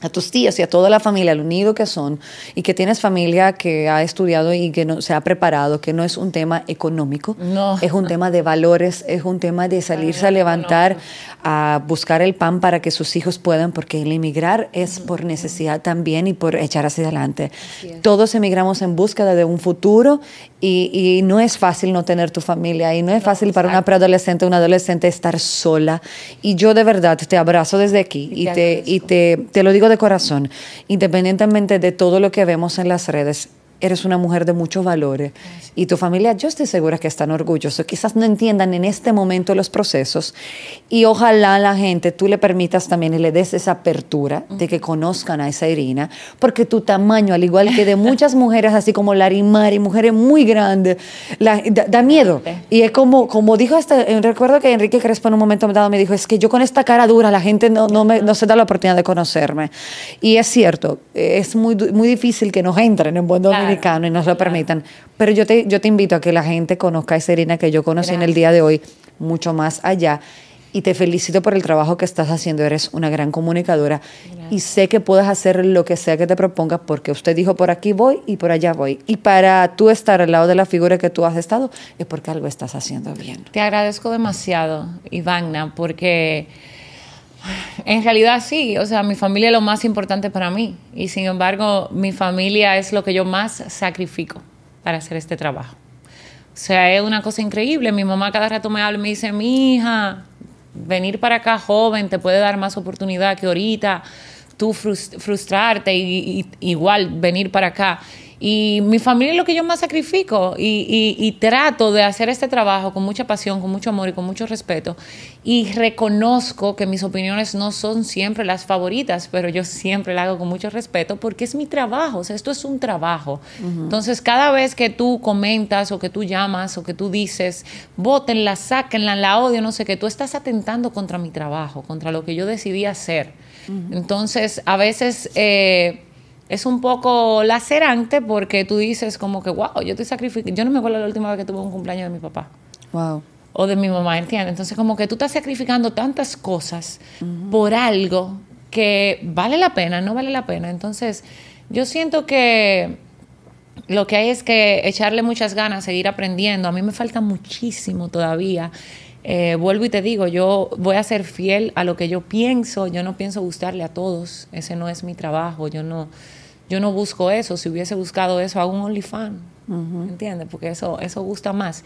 Speaker 1: a tus tías y a toda la familia, lo unido que son, y que tienes familia que ha estudiado y que no, se ha preparado, que no es un tema económico, no. es un tema de valores, es un tema de salirse a levantar, a buscar el pan para que sus hijos puedan, porque el emigrar es por necesidad también y por echar hacia adelante. Todos emigramos en búsqueda de un futuro y, no es fácil no tener tu familia y no es fácil para una preadolescente o un adolescente estar sola. Y yo de verdad te abrazo desde aquí y, te, te, te, lo digo de corazón, independientemente de todo lo que vemos en las redes eres una mujer de muchos valores eh, y tu familia, yo estoy segura que están orgullosos, quizás no entiendan en este momento los procesos y ojalá la gente tú le permitas también y le des esa apertura de que conozcan a esa Irina, porque tu tamaño, al igual que de muchas (laughs) mujeres, así como Larimar y mujeres muy grandes, da, miedo. Y es como, como dijo hasta, eh, recuerdo que Enrique Crespo en un momento dado me dijo, es que yo con esta cara dura la gente no, no, no se da la oportunidad de conocerme. Y es cierto, es muy, muy difícil que nos entren en buen dominio y y nos lo permitan. Pero yo te, yo te invito a que la gente conozca a esa que yo conocí en el día de hoy mucho más allá. Y te felicito por el trabajo que estás haciendo. Eres una gran comunicadora. Y sé que puedes hacer lo que sea que te propongas porque usted dijo por aquí voy y por allá voy. Y para tú estar al lado de la figura que tú has estado es porque algo estás haciendo bien.
Speaker 2: Te agradezco demasiado, Ivana, porque en realidad sí, o sea, mi familia es lo más importante para mí y sin embargo mi familia es lo que yo más sacrifico para hacer este trabajo. O sea, es una cosa increíble. Mi mamá cada rato me habla y me dice, mi hija, venir para acá joven te puede dar más oportunidad que ahorita, tú frustrarte igual venir para acá. Y mi familia es lo que yo más sacrifico y, y, trato de hacer este trabajo con mucha pasión, con mucho amor y con mucho respeto. Y reconozco que mis opiniones no son siempre las favoritas, pero yo siempre la hago con mucho respeto porque es mi trabajo, o sea, esto es un trabajo. Entonces, cada vez que tú comentas o que tú llamas o que tú dices, votenla, sáquenla, la odio, no sé qué, tú estás atentando contra mi trabajo, contra lo que yo decidí hacer. Entonces, a veces... Eh, es un poco lacerante porque tú dices como que, wow, yo estoy sacrificando. Yo no me acuerdo la última vez que tuve un cumpleaños de mi papá. Wow. O de mi mamá, ¿entiendes? Entonces como que tú estás sacrificando tantas cosas por algo que vale la pena, no vale la pena. Entonces yo siento que lo que hay es que echarle muchas ganas, seguir aprendiendo. A mí me falta muchísimo todavía eh, vuelvo y te digo, yo voy a ser fiel a lo que yo pienso, yo no pienso gustarle a todos, ese no es mi trabajo, yo no, yo no busco eso, si hubiese buscado eso hago un OnlyFans, ¿entiendes? Porque eso, eso gusta más.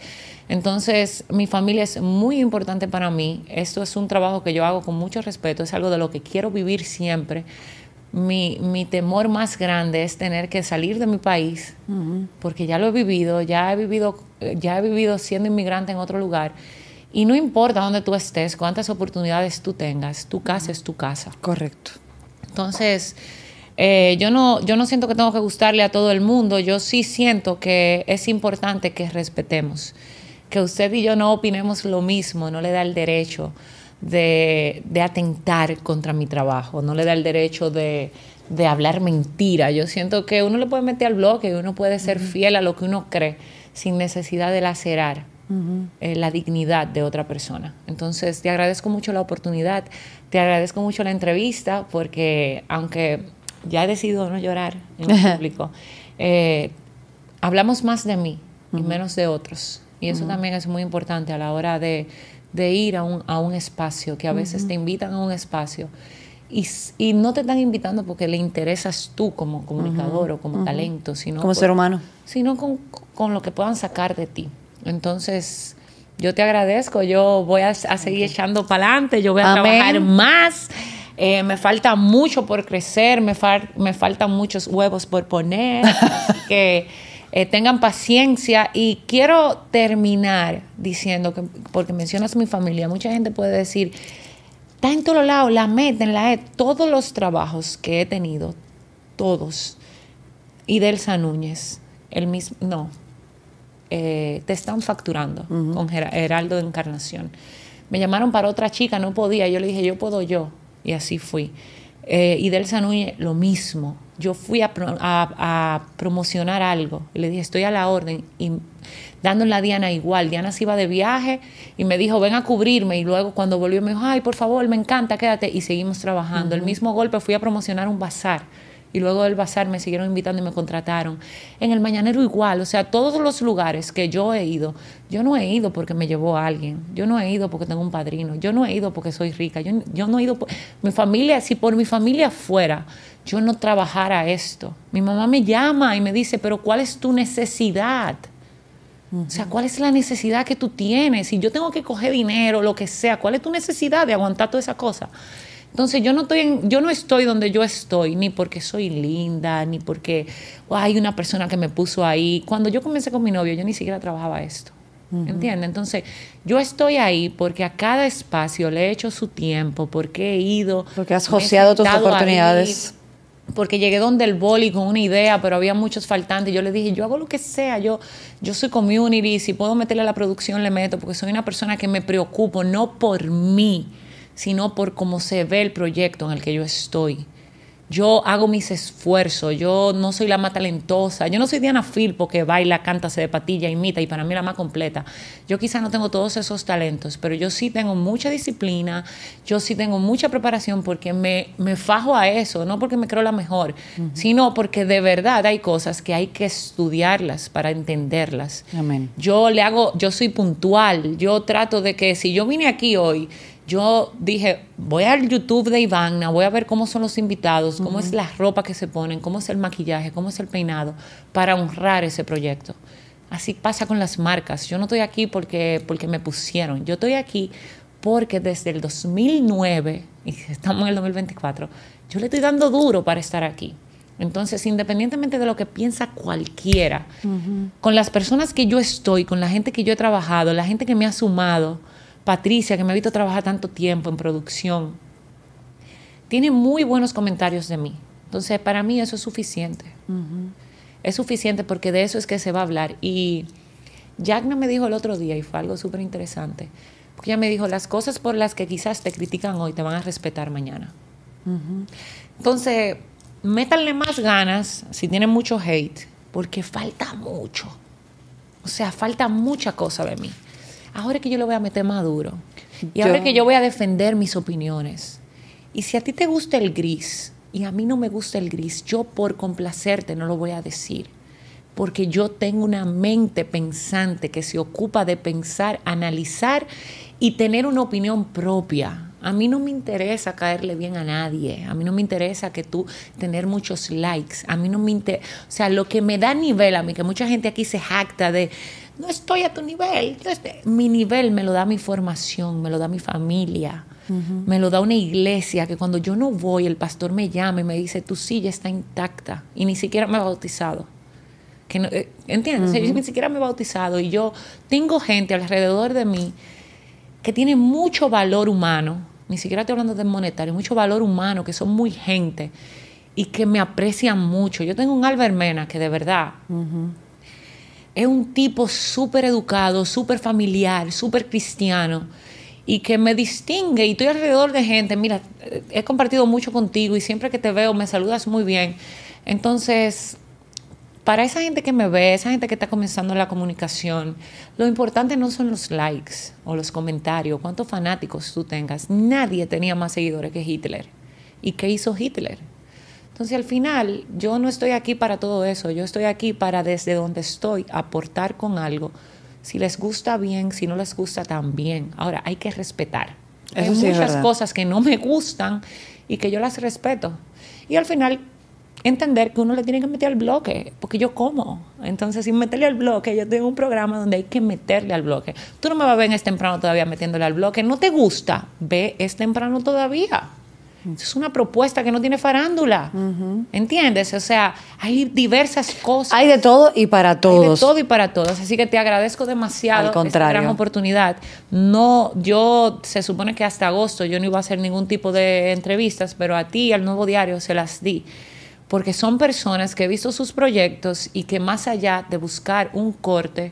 Speaker 2: Entonces, mi familia es muy importante para mí, esto es un trabajo que yo hago con mucho respeto, es algo de lo que quiero vivir siempre. Mi, temor más grande es tener que salir de mi país, porque ya lo he vivido, ya he vivido, ya he vivido siendo inmigrante en otro lugar y no importa dónde tú estés, cuántas oportunidades tú tengas, tu casa es tu casa. Correcto. Entonces, eh, yo, no, yo no siento que tengo que gustarle a todo el mundo, yo sí siento que es importante que respetemos, que usted y yo no opinemos lo mismo, no le da el derecho de, atentar contra mi trabajo, no le da el derecho de, hablar mentira. Yo siento que uno le puede meter al bloque y uno puede ser fiel a lo que uno cree sin necesidad de lacerar eh, la dignidad de otra persona. Entonces, te agradezco mucho la oportunidad, te agradezco mucho la entrevista, porque aunque ya he decidido no llorar en (laughs) público, eh, hablamos más de mí y menos de otros. Y eso también es muy importante a la hora de, ir a un, espacio, que a veces te invitan a un espacio. Y, no te están invitando porque le interesas tú como comunicador o como talento, sino... Como ser humano. Sino con, lo que puedan sacar de ti. Entonces, yo te agradezco, yo voy a, seguir echando para adelante, yo voy a trabajar más. Eh, me falta mucho por crecer, me, faltan muchos huevos por poner. (laughs) que eh, tengan paciencia y quiero terminar diciendo que, porque mencionas mi familia, mucha gente puede decir, está en todos lados, la meten, en la e, todos los trabajos que he tenido, todos, y Delsa Núñez, el mismo, no, eh, te están facturando con Geraldo de Encarnación. Me llamaron para otra chica, no podía, yo le dije, yo puedo yo, y así fui. Eh, y Delsa Núñez, lo mismo. Yo fui a, promocionar algo, le dije, estoy a la orden, y dándole a Diana igual. Diana se iba de viaje y me dijo, ven a cubrirme, y luego cuando volvió me dijo, ay, por favor, me encanta, quédate, y seguimos trabajando. El mismo golpe fui a promocionar un bazar y luego del bazar me siguieron invitando y me contrataron. En el Mañanero igual, o sea, todos los lugares que yo he ido, yo no he ido porque me llevó alguien, yo no he ido porque tengo un padrino, yo no he ido porque soy rica, yo, no he ido, por, mi familia, si por mi familia fuera, yo no trabajara esto. Mi mamá me llama y me dice, pero ¿cuál es tu necesidad? O sea, ¿cuál es la necesidad que tú tienes? Si yo tengo que coger dinero, lo que sea, ¿cuál es tu necesidad de aguantar toda esa cosa? Entonces yo no estoy, yo no estoy donde yo estoy, ni porque soy linda, ni porque hay una persona que me puso ahí. Cuando yo comencé con mi novio, yo ni siquiera trabajaba esto. Entonces, yo estoy ahí porque a cada espacio le he hecho su tiempo, porque he ido. Porque has joseado tus oportunidades. porque llegué donde el boli con una idea, pero había muchos faltantes. Yo le dije, yo hago lo que sea, yo, yo soy community, si puedo meterle a la producción le meto, porque soy una persona que me preocupo, no por mí, sino por cómo se ve el proyecto en el que yo estoy. Yo hago mis esfuerzos, yo no soy la más talentosa, yo no soy Diana Phil, porque baila, canta, se de patilla, imita y para mí la más completa. Yo quizás no tengo todos esos talentos, pero yo sí tengo mucha disciplina, yo sí tengo mucha preparación porque me, me fajo a eso, no porque me creo la mejor, sino porque de verdad hay cosas que hay que estudiarlas para entenderlas. Yo le hago, yo soy puntual, yo trato de que si yo vine aquí hoy yo dije, voy al YouTube de Ivana, voy a ver cómo son los invitados, cómo es la ropa que se ponen, cómo es el maquillaje, cómo es el peinado, para honrar ese proyecto. Así pasa con las marcas. Yo no estoy aquí porque, porque me pusieron. Yo estoy aquí porque desde el 2009, y (laughs) estamos en el 2024, yo le estoy dando duro para estar aquí. Entonces, independientemente de lo que piensa cualquiera, con las personas que yo estoy, con la gente que yo he trabajado, la gente que me ha sumado, Patricia, que me ha visto trabajar tanto tiempo en producción, tiene muy buenos comentarios de mí. Entonces, para mí eso es suficiente. Es suficiente porque de eso es que se va a hablar. Y no me dijo el otro día, y fue algo súper interesante, porque ella me dijo, las cosas por las que quizás te critican hoy te van a respetar mañana. Entonces, métanle más ganas si tienen mucho hate, porque falta mucho. O sea, falta mucha cosa de mí ahora que yo lo voy a meter más duro. Y ahora que yo voy a defender mis opiniones. Y si a ti te gusta el gris y a mí no me gusta el gris, yo por complacerte no lo voy a decir. Porque yo tengo una mente pensante que se ocupa de pensar, analizar y tener una opinión propia. A mí no me interesa caerle bien a nadie. A mí no me interesa que tú tener muchos likes. A mí no me interesa. O sea, lo que me da nivel a mí, que mucha gente aquí se jacta de no estoy a tu nivel. Mi nivel me lo da mi formación, me lo da mi familia, me lo da una iglesia que cuando yo no voy, el pastor me llama y me dice, tu silla está intacta y ni siquiera me he bautizado. Que eh, ¿Entiendes? yo ni siquiera me he bautizado y yo tengo gente alrededor de mí que tiene mucho valor humano, ni siquiera estoy hablando de monetario, mucho valor humano, que son muy gente y que me aprecian mucho. Yo tengo un albermena... que de verdad es un tipo súper educado, súper familiar, súper cristiano y que me distingue y estoy alrededor de gente. Mira, he compartido mucho contigo y siempre que te veo me saludas muy bien. Entonces, para esa gente que me ve, esa gente que está comenzando la comunicación, lo importante no son los likes o los comentarios, cuántos fanáticos tú tengas. Nadie tenía más seguidores que Hitler. ¿Y qué hizo Hitler? Entonces al final yo no estoy aquí para todo eso, yo estoy aquí para desde donde estoy aportar con algo. Si les gusta bien, si no les gusta también. Ahora hay que respetar. hay muchas cosas que no me gustan y que yo las respeto. Y al final entender que uno le tiene que meter al bloque, porque yo como. Entonces, sin meterle al bloque, yo tengo un programa donde hay que meterle al bloque. Tú no me vas a ver en este temprano todavía metiéndole al bloque. No te gusta, ve es este temprano todavía. Es una propuesta que no tiene farándula. ¿Entiendes? O sea, hay diversas cosas. Hay de todo y para
Speaker 1: todos. Hay de todo y
Speaker 2: para todos. Así que te agradezco demasiado Al esta gran oportunidad. No, yo se supone que hasta agosto yo no iba a hacer ningún tipo de entrevistas, pero a ti y al nuevo diario se las di. Porque son personas que he visto sus proyectos y que más allá de buscar un corte,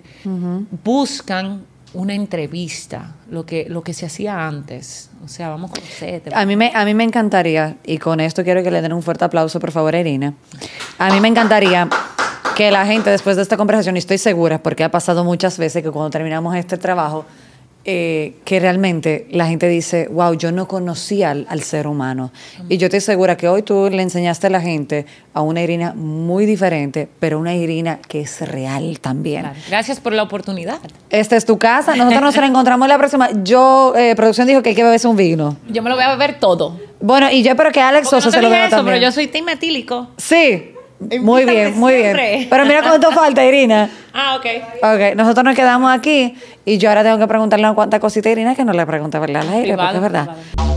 Speaker 2: buscan una entrevista, lo que, lo que se hacía antes. O sea, vamos con
Speaker 1: A mí, me, a mí me encantaría, y con esto quiero que le den un fuerte aplauso, por favor, Irina. A mí me encantaría que la gente, después de esta conversación, y estoy segura, porque ha pasado muchas veces que cuando terminamos este trabajo, eh, que realmente la gente dice, wow, yo no conocía al, ser humano. Y yo te aseguro que hoy tú le enseñaste a la gente a una Irina muy diferente, pero una Irina que es real también.
Speaker 2: Gracias por la oportunidad.
Speaker 1: Esta es tu casa, nosotros nos reencontramos la próxima. Yo, eh, producción dijo que hay que beberse un vino.
Speaker 2: Yo me lo voy a beber todo.
Speaker 1: Bueno, y yo espero que Alex Sosa se lo beba también. Pero yo soy team Sí. Muy bien, muy bien. Pero mira cuánto falta, Irina. (laughs) Ah, ok. Ok, nosotros nos quedamos aquí y yo ahora tengo que preguntarle cuántas cositas Irina que no le pregunte ¿verdad? la porque verdad.